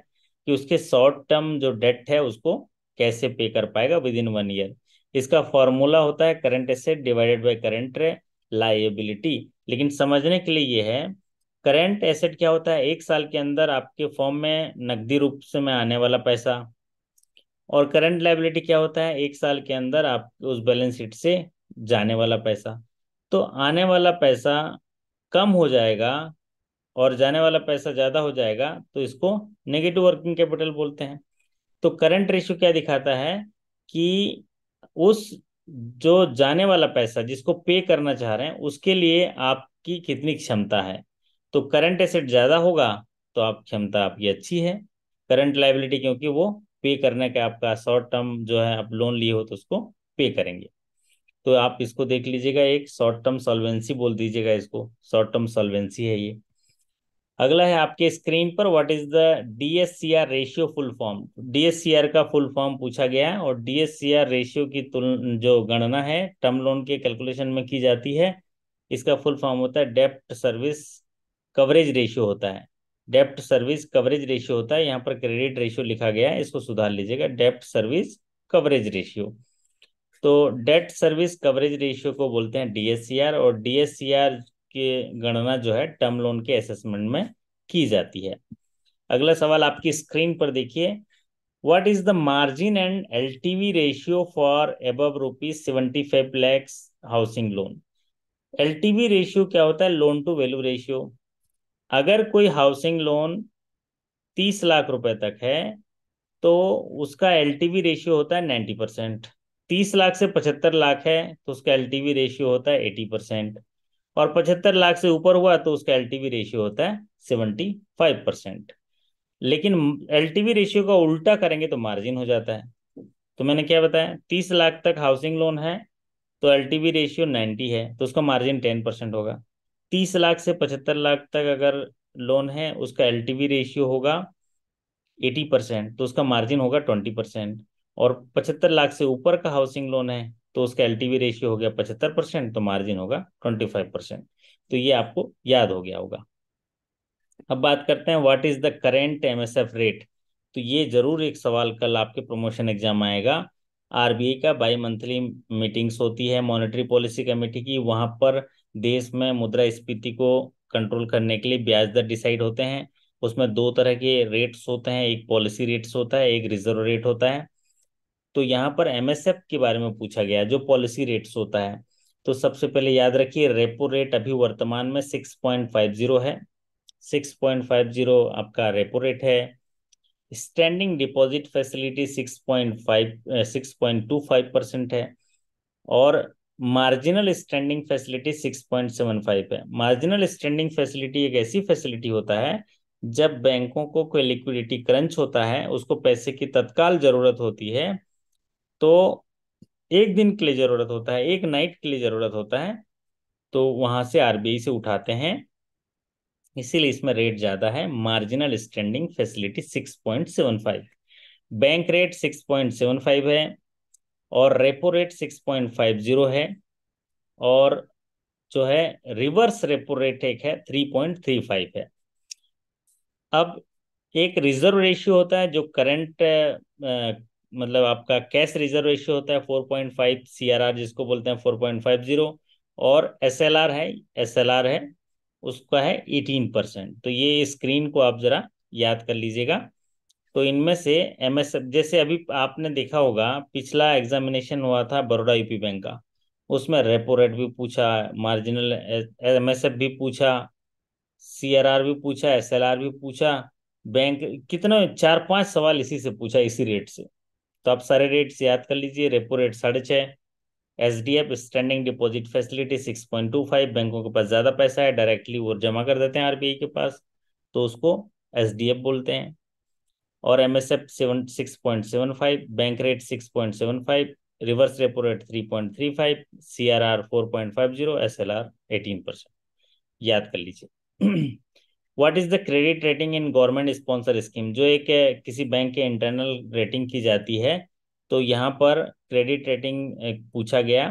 कि उसके शॉर्ट टर्म जो डेट है उसको कैसे पे कर पाएगा विद इन वन ईयर इसका फॉर्मूला होता है current asset divided by current liability लेकिन समझने के लिए ये है करंट एसेट क्या होता है एक साल के अंदर आपके फॉर्म में नकदी रूप से में आने वाला पैसा और करंट लाइबिलिटी क्या होता है एक साल के अंदर आप उस बैलेंस शीट से जाने वाला पैसा तो आने वाला पैसा कम हो जाएगा और जाने वाला पैसा ज़्यादा हो जाएगा तो इसको नेगेटिव वर्किंग कैपिटल बोलते हैं तो करंट रेशियो क्या दिखाता है कि उस जो जाने वाला पैसा जिसको पे करना चाह रहे हैं उसके लिए आपकी कितनी क्षमता है तो करंट एसेट ज़्यादा होगा तो आप क्षमता आपकी अच्छी है करंट लाइबिलिटी क्योंकि वो पे करने का आपका शॉर्ट टर्म जो है आप लोन लिए हो तो उसको पे करेंगे तो आप इसको देख लीजिएगा एक शॉर्ट टर्म सॉल्वेंसी बोल दीजिएगा इसको शॉर्ट टर्म सॉल्वेंसी है ये अगला है आपके स्क्रीन पर what is the DSCR ratio full form DSCR का फुल फॉर्म पूछा गया है और डीएससीआर रेशियो की तुल जो गणना है टर्म लोन के कैलकुलेशन में की जाती है इसका फुल फॉर्म होता है डेप्ट सर्विस कवरेज रेशियो होता है डेप्ट सर्विस कवरेज रेशियो होता है यहाँ पर क्रेडिट रेशियो लिखा गया है इसको सुधार लीजिएगा डेप्ट सर्विस कवरेज रेशियो तो डेट सर्विस कवरेज रेशियो को बोलते हैं डीएससीआर और डीएससीआर के गणना जो है टर्म लोन के असेसमेंट में की जाती है अगला सवाल आपकी स्क्रीन पर देखिए what is the ratio for एब ratio for above rupees 75 lakhs housing loan ltv ratio क्या होता है लोन टू वैल्यू रेशियो अगर कोई हाउसिंग लोन तीस लाख रुपए तक है तो उसका एल टी वी रेशियो होता है नाइन्टी परसेंट तीस लाख से पचहत्तर लाख है तो उसका एल टी वी रेशियो होता है एटी परसेंट और पचहत्तर लाख से ऊपर हुआ तो उसका एल रेशियो होता है सेवेंटी फाइव परसेंट लेकिन एल रेशियो का उल्टा करेंगे तो मार्जिन हो जाता है तो मैंने क्या बताया तीस लाख तक हाउसिंग लोन है तो एल रेशियो नाइन्टी है तो उसका मार्जिन टेन परसेंट होगा तीस लाख से पचहत्तर लाख तक अगर लोन है उसका एल रेशियो होगा एटी परसेंट तो उसका मार्जिन होगा ट्वेंटी परसेंट और पचहत्तर लाख से ऊपर का हाउसिंग लोन है तो उसका एल रेशियो हो गया पचहत्तर परसेंट तो मार्जिन होगा ट्वेंटी फाइव परसेंट तो ये आपको याद हो गया होगा अब बात करते हैं what is the current M S F rate तो ये जरूर एक सवाल कल आपके प्रमोशन एग्जाम आएगा आई का बाई मंथली मीटिंग्स होती है मॉनेटरी पॉलिसी कमेटी की वहां पर देश में मुद्रा स्फीति को कंट्रोल करने के लिए ब्याज दर डिसाइड होते हैं उसमें दो तरह के रेट्स होते हैं एक पॉलिसी रेट्स होता है एक रिजर्व रेट होता है तो यहाँ पर एमएसएफ के बारे में पूछा गया जो पॉलिसी रेट्स होता है तो सबसे पहले याद रखिए रेपो रेट अभी वर्तमान में सिक्स पॉइंट फाइव जीरो है सिक्स पॉइंट फाइव जीरो आपका रेपो रेट है standing deposit facility six point five six point two five percent है और marginal standing facility six point seven five है मार्जिनल स्टैंडिंग फैसिलिटी एक ऐसी facility होता है जब बैंकों को कोई लिक्विडिटी क्रंच होता है उसको पैसे की तत्काल जरूरत होती है तो एक दिन के लिए ज़रूरत होता है एक नाइट के लिए ज़रूरत होता है तो वहां से आरबीआई से उठाते हैं इसीलिए इसमें रेट ज़्यादा है marginal standing facility six point seven five bank rate six point seven five है और repo rate six point five zero है और जो है रिवर्स रेपो रेट एक है थ्री पॉइंट थ्री फाइव है अब एक रिजर्व रेशियो होता है जो करंट मतलब आपका कैश रिजर्व रेशियो होता है four point five C R R जिसको बोलते हैं फोर पॉइंट फाइव जीरो और एस एल आर है एस एल आर है उसका है एटीन परसेंट तो ये स्क्रीन को आप ज़रा याद कर लीजिएगा तो इनमें से एम एस जैसे अभी आपने देखा होगा पिछला एग्जामिनेशन हुआ था बड़ौदा यूपी बैंक का उसमें रेपो रेट भी पूछा मार्जिनल एम एस एफ भी पूछा सी आर आर भी पूछा एस एल आर भी पूछा बैंक कितने चार पांच सवाल इसी से पूछा इसी रेट से तो आप सारे रेट्स याद कर लीजिए रेपो रेट साढ़े छः S D F standing deposit facility six point two five बैंकों के पास ज़्यादा पैसा है डायरेक्टली वो जमा कर देते हैं आर के पास तो उसको एस डी एफ बोलते हैं और M S F seven six point seven five bank rate six point seven five reverse repo rate three point three five C R R four point five zero S L R eighteen percent याद कर लीजिए what is the credit rating in government sponsor scheme जो एक किसी bank के internal rating की जाती है तो यहाँ पर क्रेडिट रेटिंग पूछा गया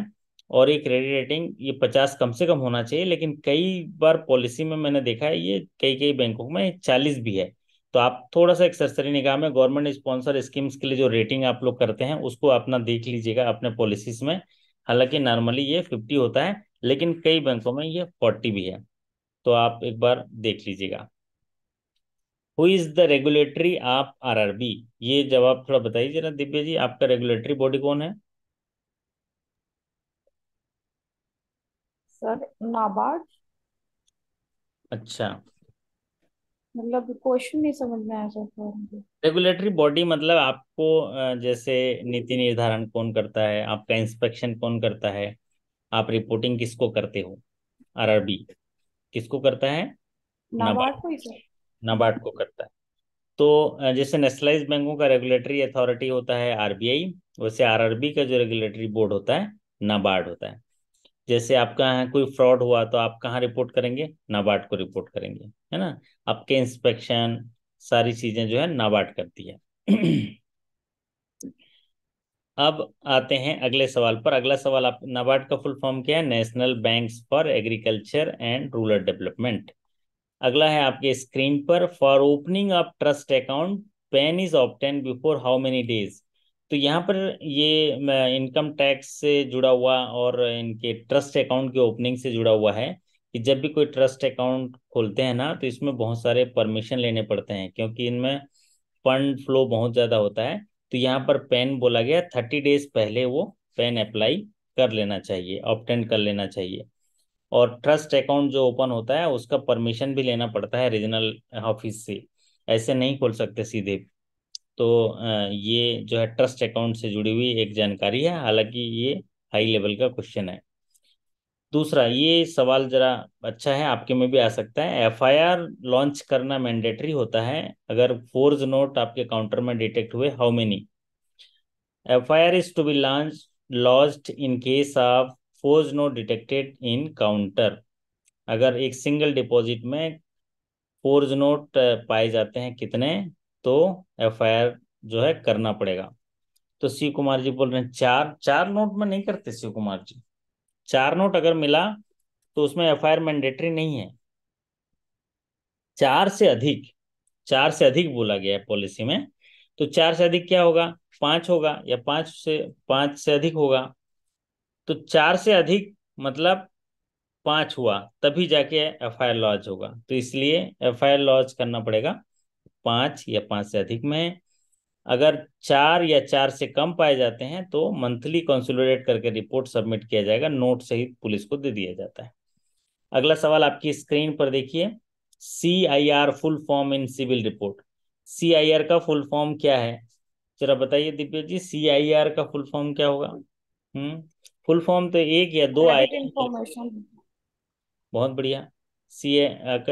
और ये क्रेडिट रेटिंग ये पचास कम से कम होना चाहिए लेकिन कई बार पॉलिसी में मैंने देखा है ये कई कई बैंकों में चालीस भी है तो आप थोड़ा सा एक सरसरी निगाह में गवर्नमेंट स्पॉन्सर स्कीम्स के लिए जो रेटिंग आप लोग करते हैं उसको अपना देख लीजिएगा अपने पॉलिसीज में हालांकि नॉर्मली ये फिफ्टी होता है लेकिन कई बैंकों में ये फोर्टी भी है तो आप एक बार देख लीजिएगा हु इज द रेगुलेटरी आप आरआरबी ये जवाब थोड़ा बताइए ना दिव्य जी आपका रेगुलेटरी बॉडी कौन है सर नाबार्ड अच्छा मतलब क्वेश्चन नहीं समझ में आया सर रेगुलेटरी बॉडी मतलब आपको जैसे नीति निर्धारण कौन करता है आपका इंस्पेक्शन कौन करता है आप रिपोर्टिंग किसको करते हो आरआरबी किसको करता है नाबार्ड को नाबार्ड को करता है तो जैसे नेशनलाइज बैंकों का रेगुलेटरी अथॉरिटी होता है आरबीआई वैसे आरआरबी का जो रेगुलेटरी बोर्ड होता है नाबार्ड होता है जैसे आपका यहाँ कोई फ्रॉड हुआ तो आप कहाँ रिपोर्ट करेंगे नाबार्ड को रिपोर्ट करेंगे है ना आपके इंस्पेक्शन सारी चीजें जो है नाबार्ड करती है अब आते हैं अगले सवाल पर अगला सवाल आप नाबार्ड का फुल फॉर्म क्या है national banks for agriculture and rural development अगला है आपके स्क्रीन पर for opening of trust account PAN is obtain before how many days तो यहाँ पर ये इनकम टैक्स से जुड़ा हुआ और इनके ट्रस्ट अकाउंट के ओपनिंग से जुड़ा हुआ है कि जब भी कोई ट्रस्ट अकाउंट खोलते हैं ना तो इसमें बहुत सारे परमिशन लेने पड़ते हैं क्योंकि इनमें फंड फ्लो बहुत ज़्यादा होता है तो यहाँ पर पेन बोला गया थर्टी डेज पहले वो पेन अप्लाई कर लेना चाहिए ऑप्टेंट कर लेना चाहिए और ट्रस्ट अकाउंट जो ओपन होता है उसका परमिशन भी लेना पड़ता है रीजनल ऑफिस से ऐसे नहीं खोल सकते सीधे तो ये जो है ट्रस्ट अकाउंट से जुड़ी हुई एक जानकारी है हालांकि ये हाई लेवल का क्वेश्चन है दूसरा ये सवाल जरा अच्छा है आपके में भी आ सकता है एफआईआर लॉन्च करना मैंडेटरी होता है अगर फोर्ज नोट आपके काउंटर में डिटेक्ट हुए how many FIR is to be launch launch in case of forge note detected in counter अगर एक सिंगल डिपॉजिट में फोर्ज नोट पाए जाते हैं कितने तो आर जो है करना पड़ेगा तो शिव कुमार जी बोल रहे हैं चार चार नोट में नहीं करते शिव कुमार जी चार नोट अगर मिला तो उसमें एफ आई मैंडेटरी नहीं है चार से अधिक चार से अधिक बोला गया है पॉलिसी में तो चार से अधिक क्या होगा पांच होगा या पांच से पांच से अधिक होगा तो चार से अधिक मतलब पांच हुआ तभी जाके एफ आई लॉज होगा तो इसलिए एफ आई लॉज करना पड़ेगा पांच या पांच से अधिक में अगर चार या चार से कम पाए जाते हैं तो मंथली कंसोलिडेट करके रिपोर्ट सबमिट किया जाएगा नोट सहित पुलिस को दे दिया जाता है अगला सवाल आपकी स्क्रीन पर देखिए C I R full form in civil report C I R का फुल फॉर्म क्या है जरा बताइए Divya ji C I R का फुल फॉर्म क्या होगा हम्म फुल फॉर्म तो एक या दो आए बहुत बढ़िया सी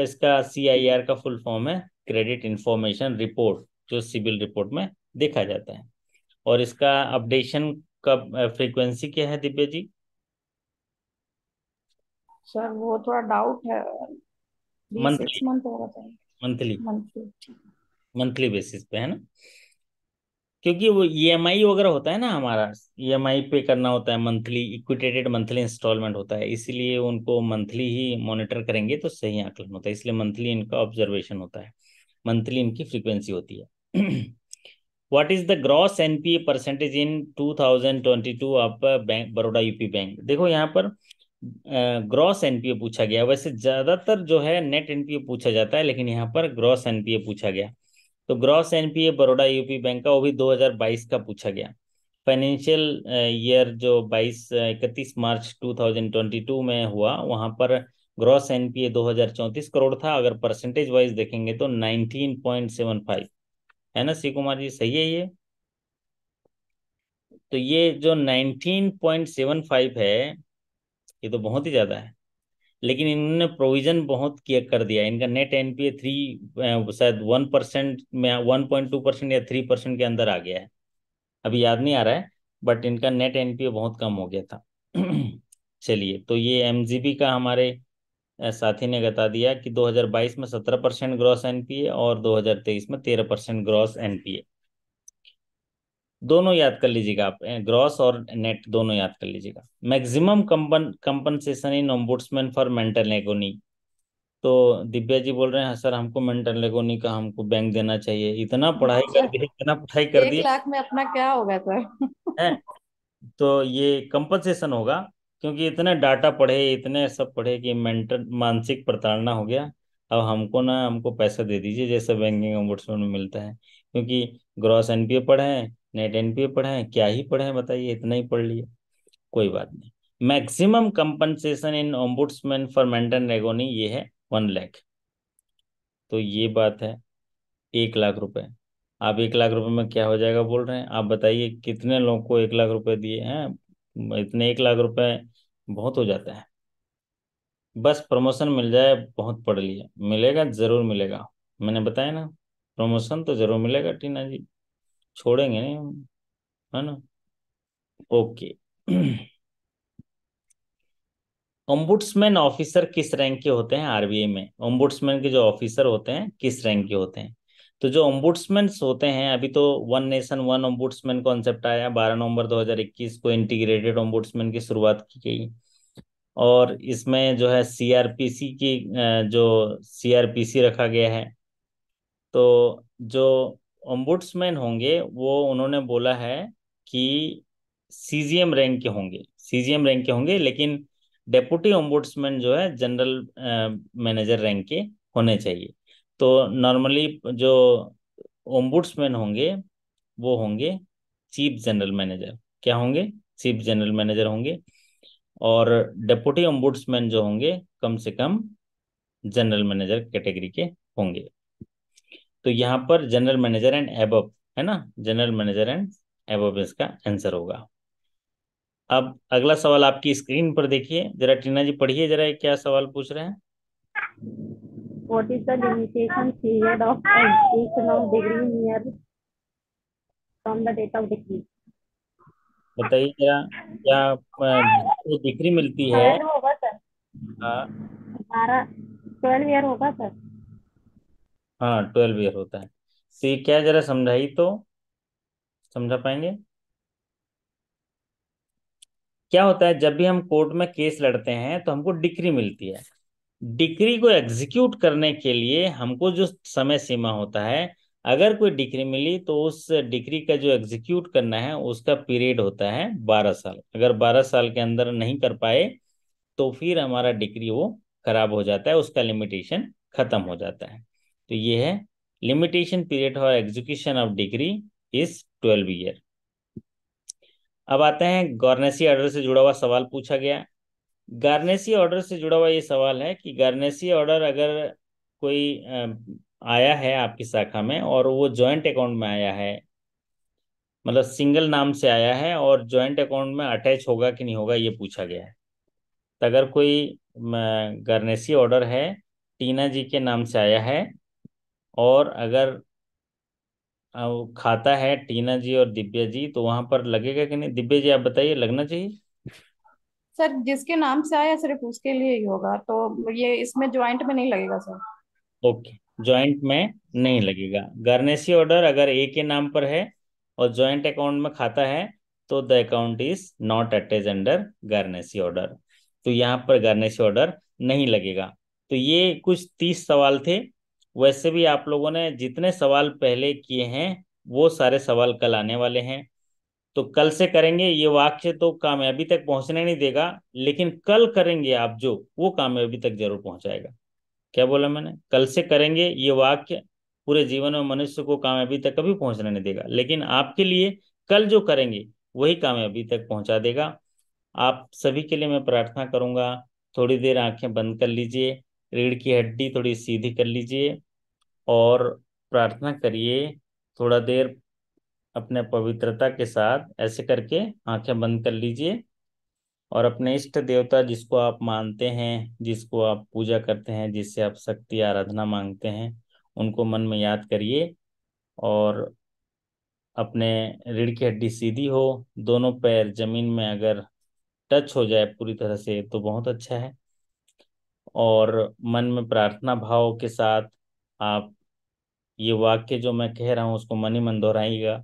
इसका सी आई आर का फुल फॉर्म है क्रेडिट इंफॉर्मेशन रिपोर्ट जो सिविल रिपोर्ट में देखा जाता है और इसका अपडेशन कब फ्रीक्वेंसी क्या है दिव्या जी सर वो थोड़ा डाउट है मंथली मंथली मंथली बेसिस पे है ना क्योंकि वो ई e वगैरह होता है ना हमारा ई e पे करना होता है मंथली इक्विटेटेड मंथली इंस्टॉलमेंट होता है इसीलिए उनको मंथली ही मॉनिटर करेंगे तो सही आकलन होता है इसलिए मंथली इनका ऑब्जर्वेशन होता है मंथली इनकी फ्रीक्वेंसी होती है what is the gross NPA percentage in 2022 आप बैंक बड़ोड़ा यूपी बैंक देखो यहाँ पर ग्रॉस एनपीए पूछा गया वैसे ज्यादातर जो है नेट एनपीए पूछा जाता है लेकिन यहाँ पर ग्रॉस एनपीए पूछा गया तो gross NPA Baroda UP bank का वो भी 2022 का पूछा गया फाइनेंशियल ईयर जो 22 इकतीस मार्च 2022 में हुआ वहां पर ग्रॉस एनपीए दो करोड़ था अगर परसेंटेज वाइज देखेंगे तो फाइव है ना श्री कुमार जी सही है ये तो ये जो 19.75 है ये तो बहुत ही ज़्यादा है लेकिन इन्होंने प्रोविजन बहुत किया कर दिया इनका नेट एनपीए थ्री शायद वन परसेंट में वन पॉइंट टू परसेंट या थ्री परसेंट के अंदर आ गया है अभी याद नहीं आ रहा है बट इनका नेट एनपीए बहुत कम हो गया था चलिए तो ये एमजीबी का हमारे साथी ने बता दिया कि 2022 में 17 परसेंट ग्रॉस एनपीए और 2023 में 13 परसेंट ग्रॉस एनपीए दोनों याद कर लीजिएगा आप ग्रॉस और नेट दोनों याद कर लीजिएगा मैक्सिमम कंपन compensation in ombudsman for mental agony तो दिव्या जी बोल रहे हैं हाँ सर हमको मेंटल एगोनी का हमको बैंक देना चाहिए इतना पढ़ाई अच्छा। कर दी इतना पढ़ाई कर दी लाख में अपना क्या होगा सर तो ये कंपनसेशन होगा क्योंकि इतने डाटा पढ़े इतने सब पढ़े कि मेंटल मानसिक प्रताड़ना हो गया अब हमको ना हमको पैसा दे दीजिए जैसे बैंकिंग अम्बुड्समैन में मिलता है क्योंकि ग्रॉस एनपीए पढ़े हैं नेट एनपीए पढ़े हैं क्या ही पढ़े हैं बताइए इतना ही पढ़ लिए कोई बात नहीं maximum compensation in ombudsman for mental agony ये है वन लैख तो ये बात है एक लाख रुपए आप एक लाख रुपए में क्या हो जाएगा बोल रहे हैं आप बताइए कितने लोगों को एक लाख रुपए दिए हैं इतने एक लाख रुपए बहुत हो जाता है बस प्रमोशन मिल जाए बहुत पढ़ लिया मिलेगा जरूर मिलेगा मैंने बताया ना प्रमोशन तो जरूर मिलेगा टीना जी छोड़ेंगे नहीं हम है ना ओके ऑम्बुड्समैन ऑफिसर किस रैंक के होते हैं आरबीआई में ऑम्बुड्समैन के जो ऑफिसर होते हैं किस रैंक के होते हैं तो जो ओम्बुड्समैन्स होते हैं अभी तो one nation one ombudsman concept आया बारह नवंबर 2021 को इंटीग्रेटेड ओम्बुड्समैन की शुरुआत की गई और इसमें जो है सीआरपीसी की जो सीआरपीसी रखा गया है तो जो ओम्बुड्समैन होंगे वो उन्होंने बोला है कि सीजीएम रैंक के होंगे सीजीएम रैंक के होंगे लेकिन डेपुटी ओम्बुड्समैन जो है जनरल मैनेजर रैंक के होने चाहिए तो नॉर्मली जो ओम्बुड्समैन होंगे वो होंगे चीफ जनरल मैनेजर क्या होंगे चीफ जनरल मैनेजर होंगे और डेपुटी ओम्बुड्समैन जो होंगे कम से कम जनरल मैनेजर कैटेगरी के होंगे तो यहाँ पर जनरल मैनेजर एंड एब है ना जनरल मैनेजर एंड एब इसका आंसर होगा अब अगला सवाल आपकी स्क्रीन पर देखिए जरा टीना जी पढ़िए जरा क्या सवाल पूछ रहे हैं what is the limitation period of execution of degree near from the date of degree बताइए क्या क्या जो डिग्री मिलती है हाँ ट्वेल्व ईयर होता है सी क्या जरा समझाई तो समझा पाएंगे क्या होता है जब भी हम कोर्ट में केस लड़ते हैं तो हमको डिग्री मिलती है डिक्री को एग्जीक्यूट करने के लिए हमको जो समय सीमा होता है अगर कोई डिक्री मिली तो उस डिक्री का जो एग्जीक्यूट करना है उसका पीरियड होता है बारह साल अगर बारह साल के अंदर नहीं कर पाए तो फिर हमारा डिक्री वो खराब हो जाता है उसका लिमिटेशन खत्म हो जाता है तो ये है लिमिटेशन पीरियड और execution of decree is twelve year अब आते हैं गवर्नेसी ऑर्डर से जुड़ा हुआ सवाल पूछा गया गार्नेसी ऑर्डर से जुड़ा हुआ ये सवाल है कि गार्नेसी ऑर्डर अगर कोई आया है आपकी शाखा में और वो जॉइंट अकाउंट में आया है मतलब सिंगल नाम से आया है और जॉइंट अकाउंट में अटैच होगा कि नहीं होगा ये पूछा गया है तो अगर कोई गार्नेसी ऑर्डर है टीना जी के नाम से आया है और अगर खाता है टीना जी और दिव्या जी तो वहाँ पर लगेगा कि नहीं दिव्या जी आप बताइए लगना चाहिए सर जिसके नाम से आया सिर्फ उसके लिए ही होगा तो ये इसमें ज्वाइंट में नहीं लगेगा सर ओके ज्वाइंट में नहीं लगेगा गार्नेसी ऑर्डर अगर ए के नाम पर है और ज्वाइंट अकाउंट में खाता है तो the account is not attach under garnishee order तो यहाँ पर गार्नेसी ऑर्डर नहीं लगेगा तो ये कुछ तीस सवाल थे वैसे भी आप लोगों ने जितने सवाल पहले किए हैं वो सारे सवाल कल आने वाले हैं तो कल से करेंगे ये वाक्य तो कामयाबी तक पहुंचने नहीं देगा लेकिन कल करेंगे आप जो वो कामयाबी तक जरूर पहुंचाएगा क्या बोला मैंने कल से करेंगे ये वाक्य पूरे जीवन में मनुष्य को कामयाबी तक कभी पहुंचने नहीं देगा लेकिन आपके लिए कल जो करेंगे वही कामयाबी तक पहुंचा देगा आप सभी के लिए मैं प्रार्थना करूंगा थोड़ी देर आंखें बंद कर लीजिए रीढ़ की हड्डी थोड़ी सीधी कर लीजिए और प्रार्थना करिए थोड़ा देर अपने पवित्रता के साथ ऐसे करके आंखें बंद कर लीजिए और अपने इष्ट देवता जिसको आप मानते हैं जिसको आप पूजा करते हैं जिससे आप शक्ति आराधना मांगते हैं उनको मन में याद करिए और अपने रीढ़ की हड्डी सीधी हो दोनों पैर जमीन में अगर टच हो जाए पूरी तरह से तो बहुत अच्छा है और मन में प्रार्थना भाव के साथ आप ये वाक्य जो मैं कह रहा हूँ उसको मन ही मन दोहराइएगा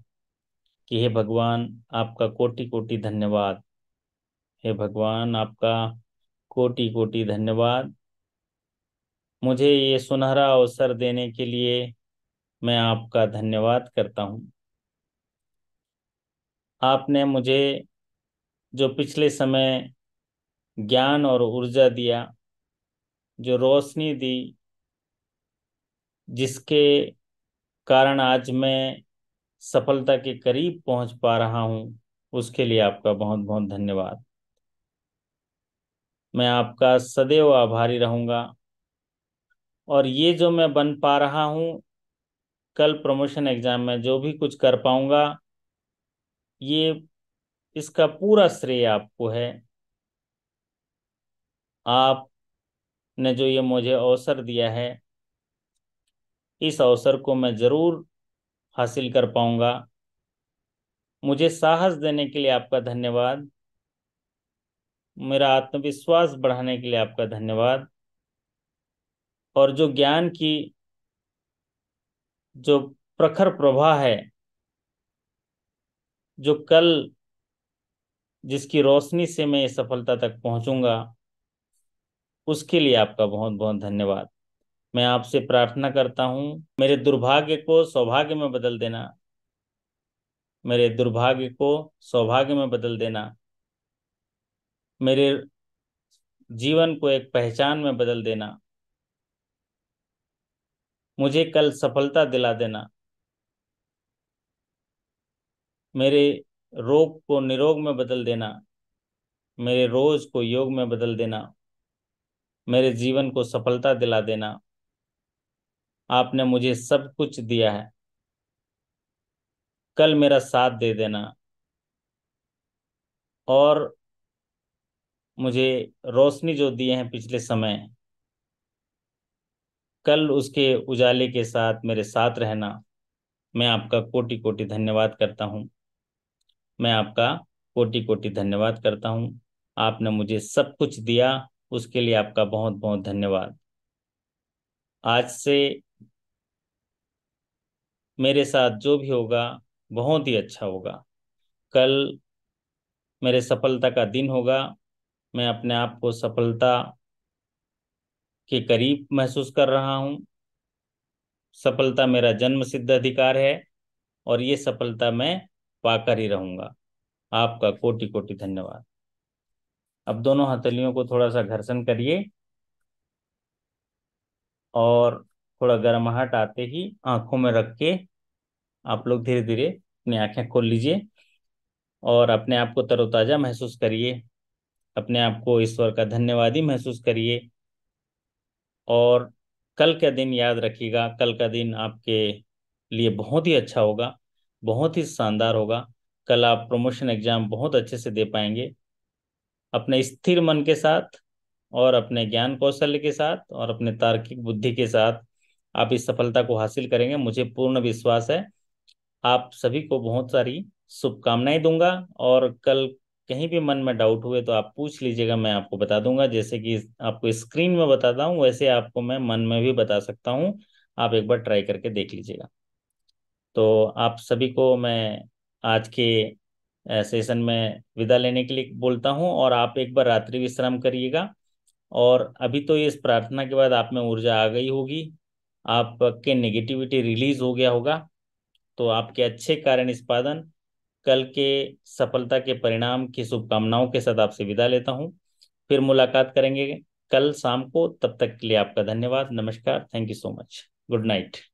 कि हे भगवान आपका कोटि कोटि धन्यवाद हे भगवान आपका कोटि कोटि धन्यवाद मुझे ये सुनहरा अवसर देने के लिए मैं आपका धन्यवाद करता हूँ आपने मुझे जो पिछले समय ज्ञान और ऊर्जा दिया जो रोशनी दी जिसके कारण आज मैं सफलता के करीब पहुंच पा रहा हूं उसके लिए आपका बहुत बहुत धन्यवाद मैं आपका सदैव आभारी रहूंगा और ये जो मैं बन पा रहा हूं कल प्रमोशन एग्जाम में जो भी कुछ कर पाऊंगा ये इसका पूरा श्रेय आपको है आप ने जो ये मुझे अवसर दिया है इस अवसर को मैं ज़रूर हासिल कर पाऊंगा मुझे साहस देने के लिए आपका धन्यवाद मेरा आत्मविश्वास बढ़ाने के लिए आपका धन्यवाद और जो ज्ञान की जो प्रखर प्रभा है जो कल जिसकी रोशनी से मैं ये सफलता तक पहुंचूंगा उसके लिए आपका बहुत बहुत धन्यवाद मैं आपसे प्रार्थना करता हूं मेरे दुर्भाग्य को सौभाग्य में बदल देना मेरे दुर्भाग्य को सौभाग्य में बदल देना मेरे जीवन को एक पहचान में बदल देना मुझे कल सफलता दिला देना मेरे रोग को निरोग में बदल देना मेरे रोज को योग में बदल देना मेरे जीवन को सफलता दिला देना आपने मुझे सब कुछ दिया है कल मेरा साथ दे देना और मुझे रोशनी जो दिए हैं पिछले समय कल उसके उजाले के साथ मेरे साथ रहना मैं आपका कोटि कोटि धन्यवाद करता हूँ मैं आपका कोटि कोटि धन्यवाद करता हूँ आपने मुझे सब कुछ दिया उसके लिए आपका बहुत बहुत धन्यवाद आज से मेरे साथ जो भी होगा बहुत ही अच्छा होगा कल मेरे सफलता का दिन होगा मैं अपने आप को सफलता के करीब महसूस कर रहा हूँ सफलता मेरा जन्म सिद्ध अधिकार है और ये सफलता मैं पाकर ही रहूँगा आपका कोटि कोटि धन्यवाद अब दोनों हथेलियों को थोड़ा सा घर्षण करिए और थोड़ा गर्माहट आते ही आंखों में रख के आप लोग धीरे धीरे अपनी आंखें खोल लीजिए और अपने आप को तरोताज़ा महसूस करिए अपने आप को ईश्वर का धन्यवादी महसूस करिए और कल का दिन याद रखिएगा कल का दिन आपके लिए बहुत ही अच्छा होगा बहुत ही शानदार होगा कल आप प्रमोशन एग्जाम बहुत अच्छे से दे पाएंगे अपने स्थिर मन के साथ और अपने ज्ञान कौशल्य के साथ और अपने तार्किक बुद्धि के साथ आप इस सफलता को हासिल करेंगे मुझे पूर्ण विश्वास है आप सभी को बहुत सारी शुभकामनाएं दूंगा और कल कहीं भी मन में डाउट हुए तो आप पूछ लीजिएगा मैं आपको बता दूंगा जैसे कि आपको स्क्रीन में बताता हूँ वैसे आपको मैं मन में भी बता सकता हूँ आप एक बार ट्राई करके देख लीजिएगा तो आप सभी को मैं आज के सेशन में विदा लेने के लिए बोलता हूँ और आप एक बार रात्रि विश्राम करिएगा और अभी तो इस प्रार्थना के बाद आप में ऊर्जा आ गई होगी आपके नेगेटिविटी रिलीज हो गया होगा तो आपके अच्छे कार्य निष्पादन कल के सफलता के परिणाम की शुभकामनाओं के साथ आपसे विदा लेता हूँ फिर मुलाकात करेंगे कल शाम को तब तक के लिए आपका धन्यवाद नमस्कार thank you so much good night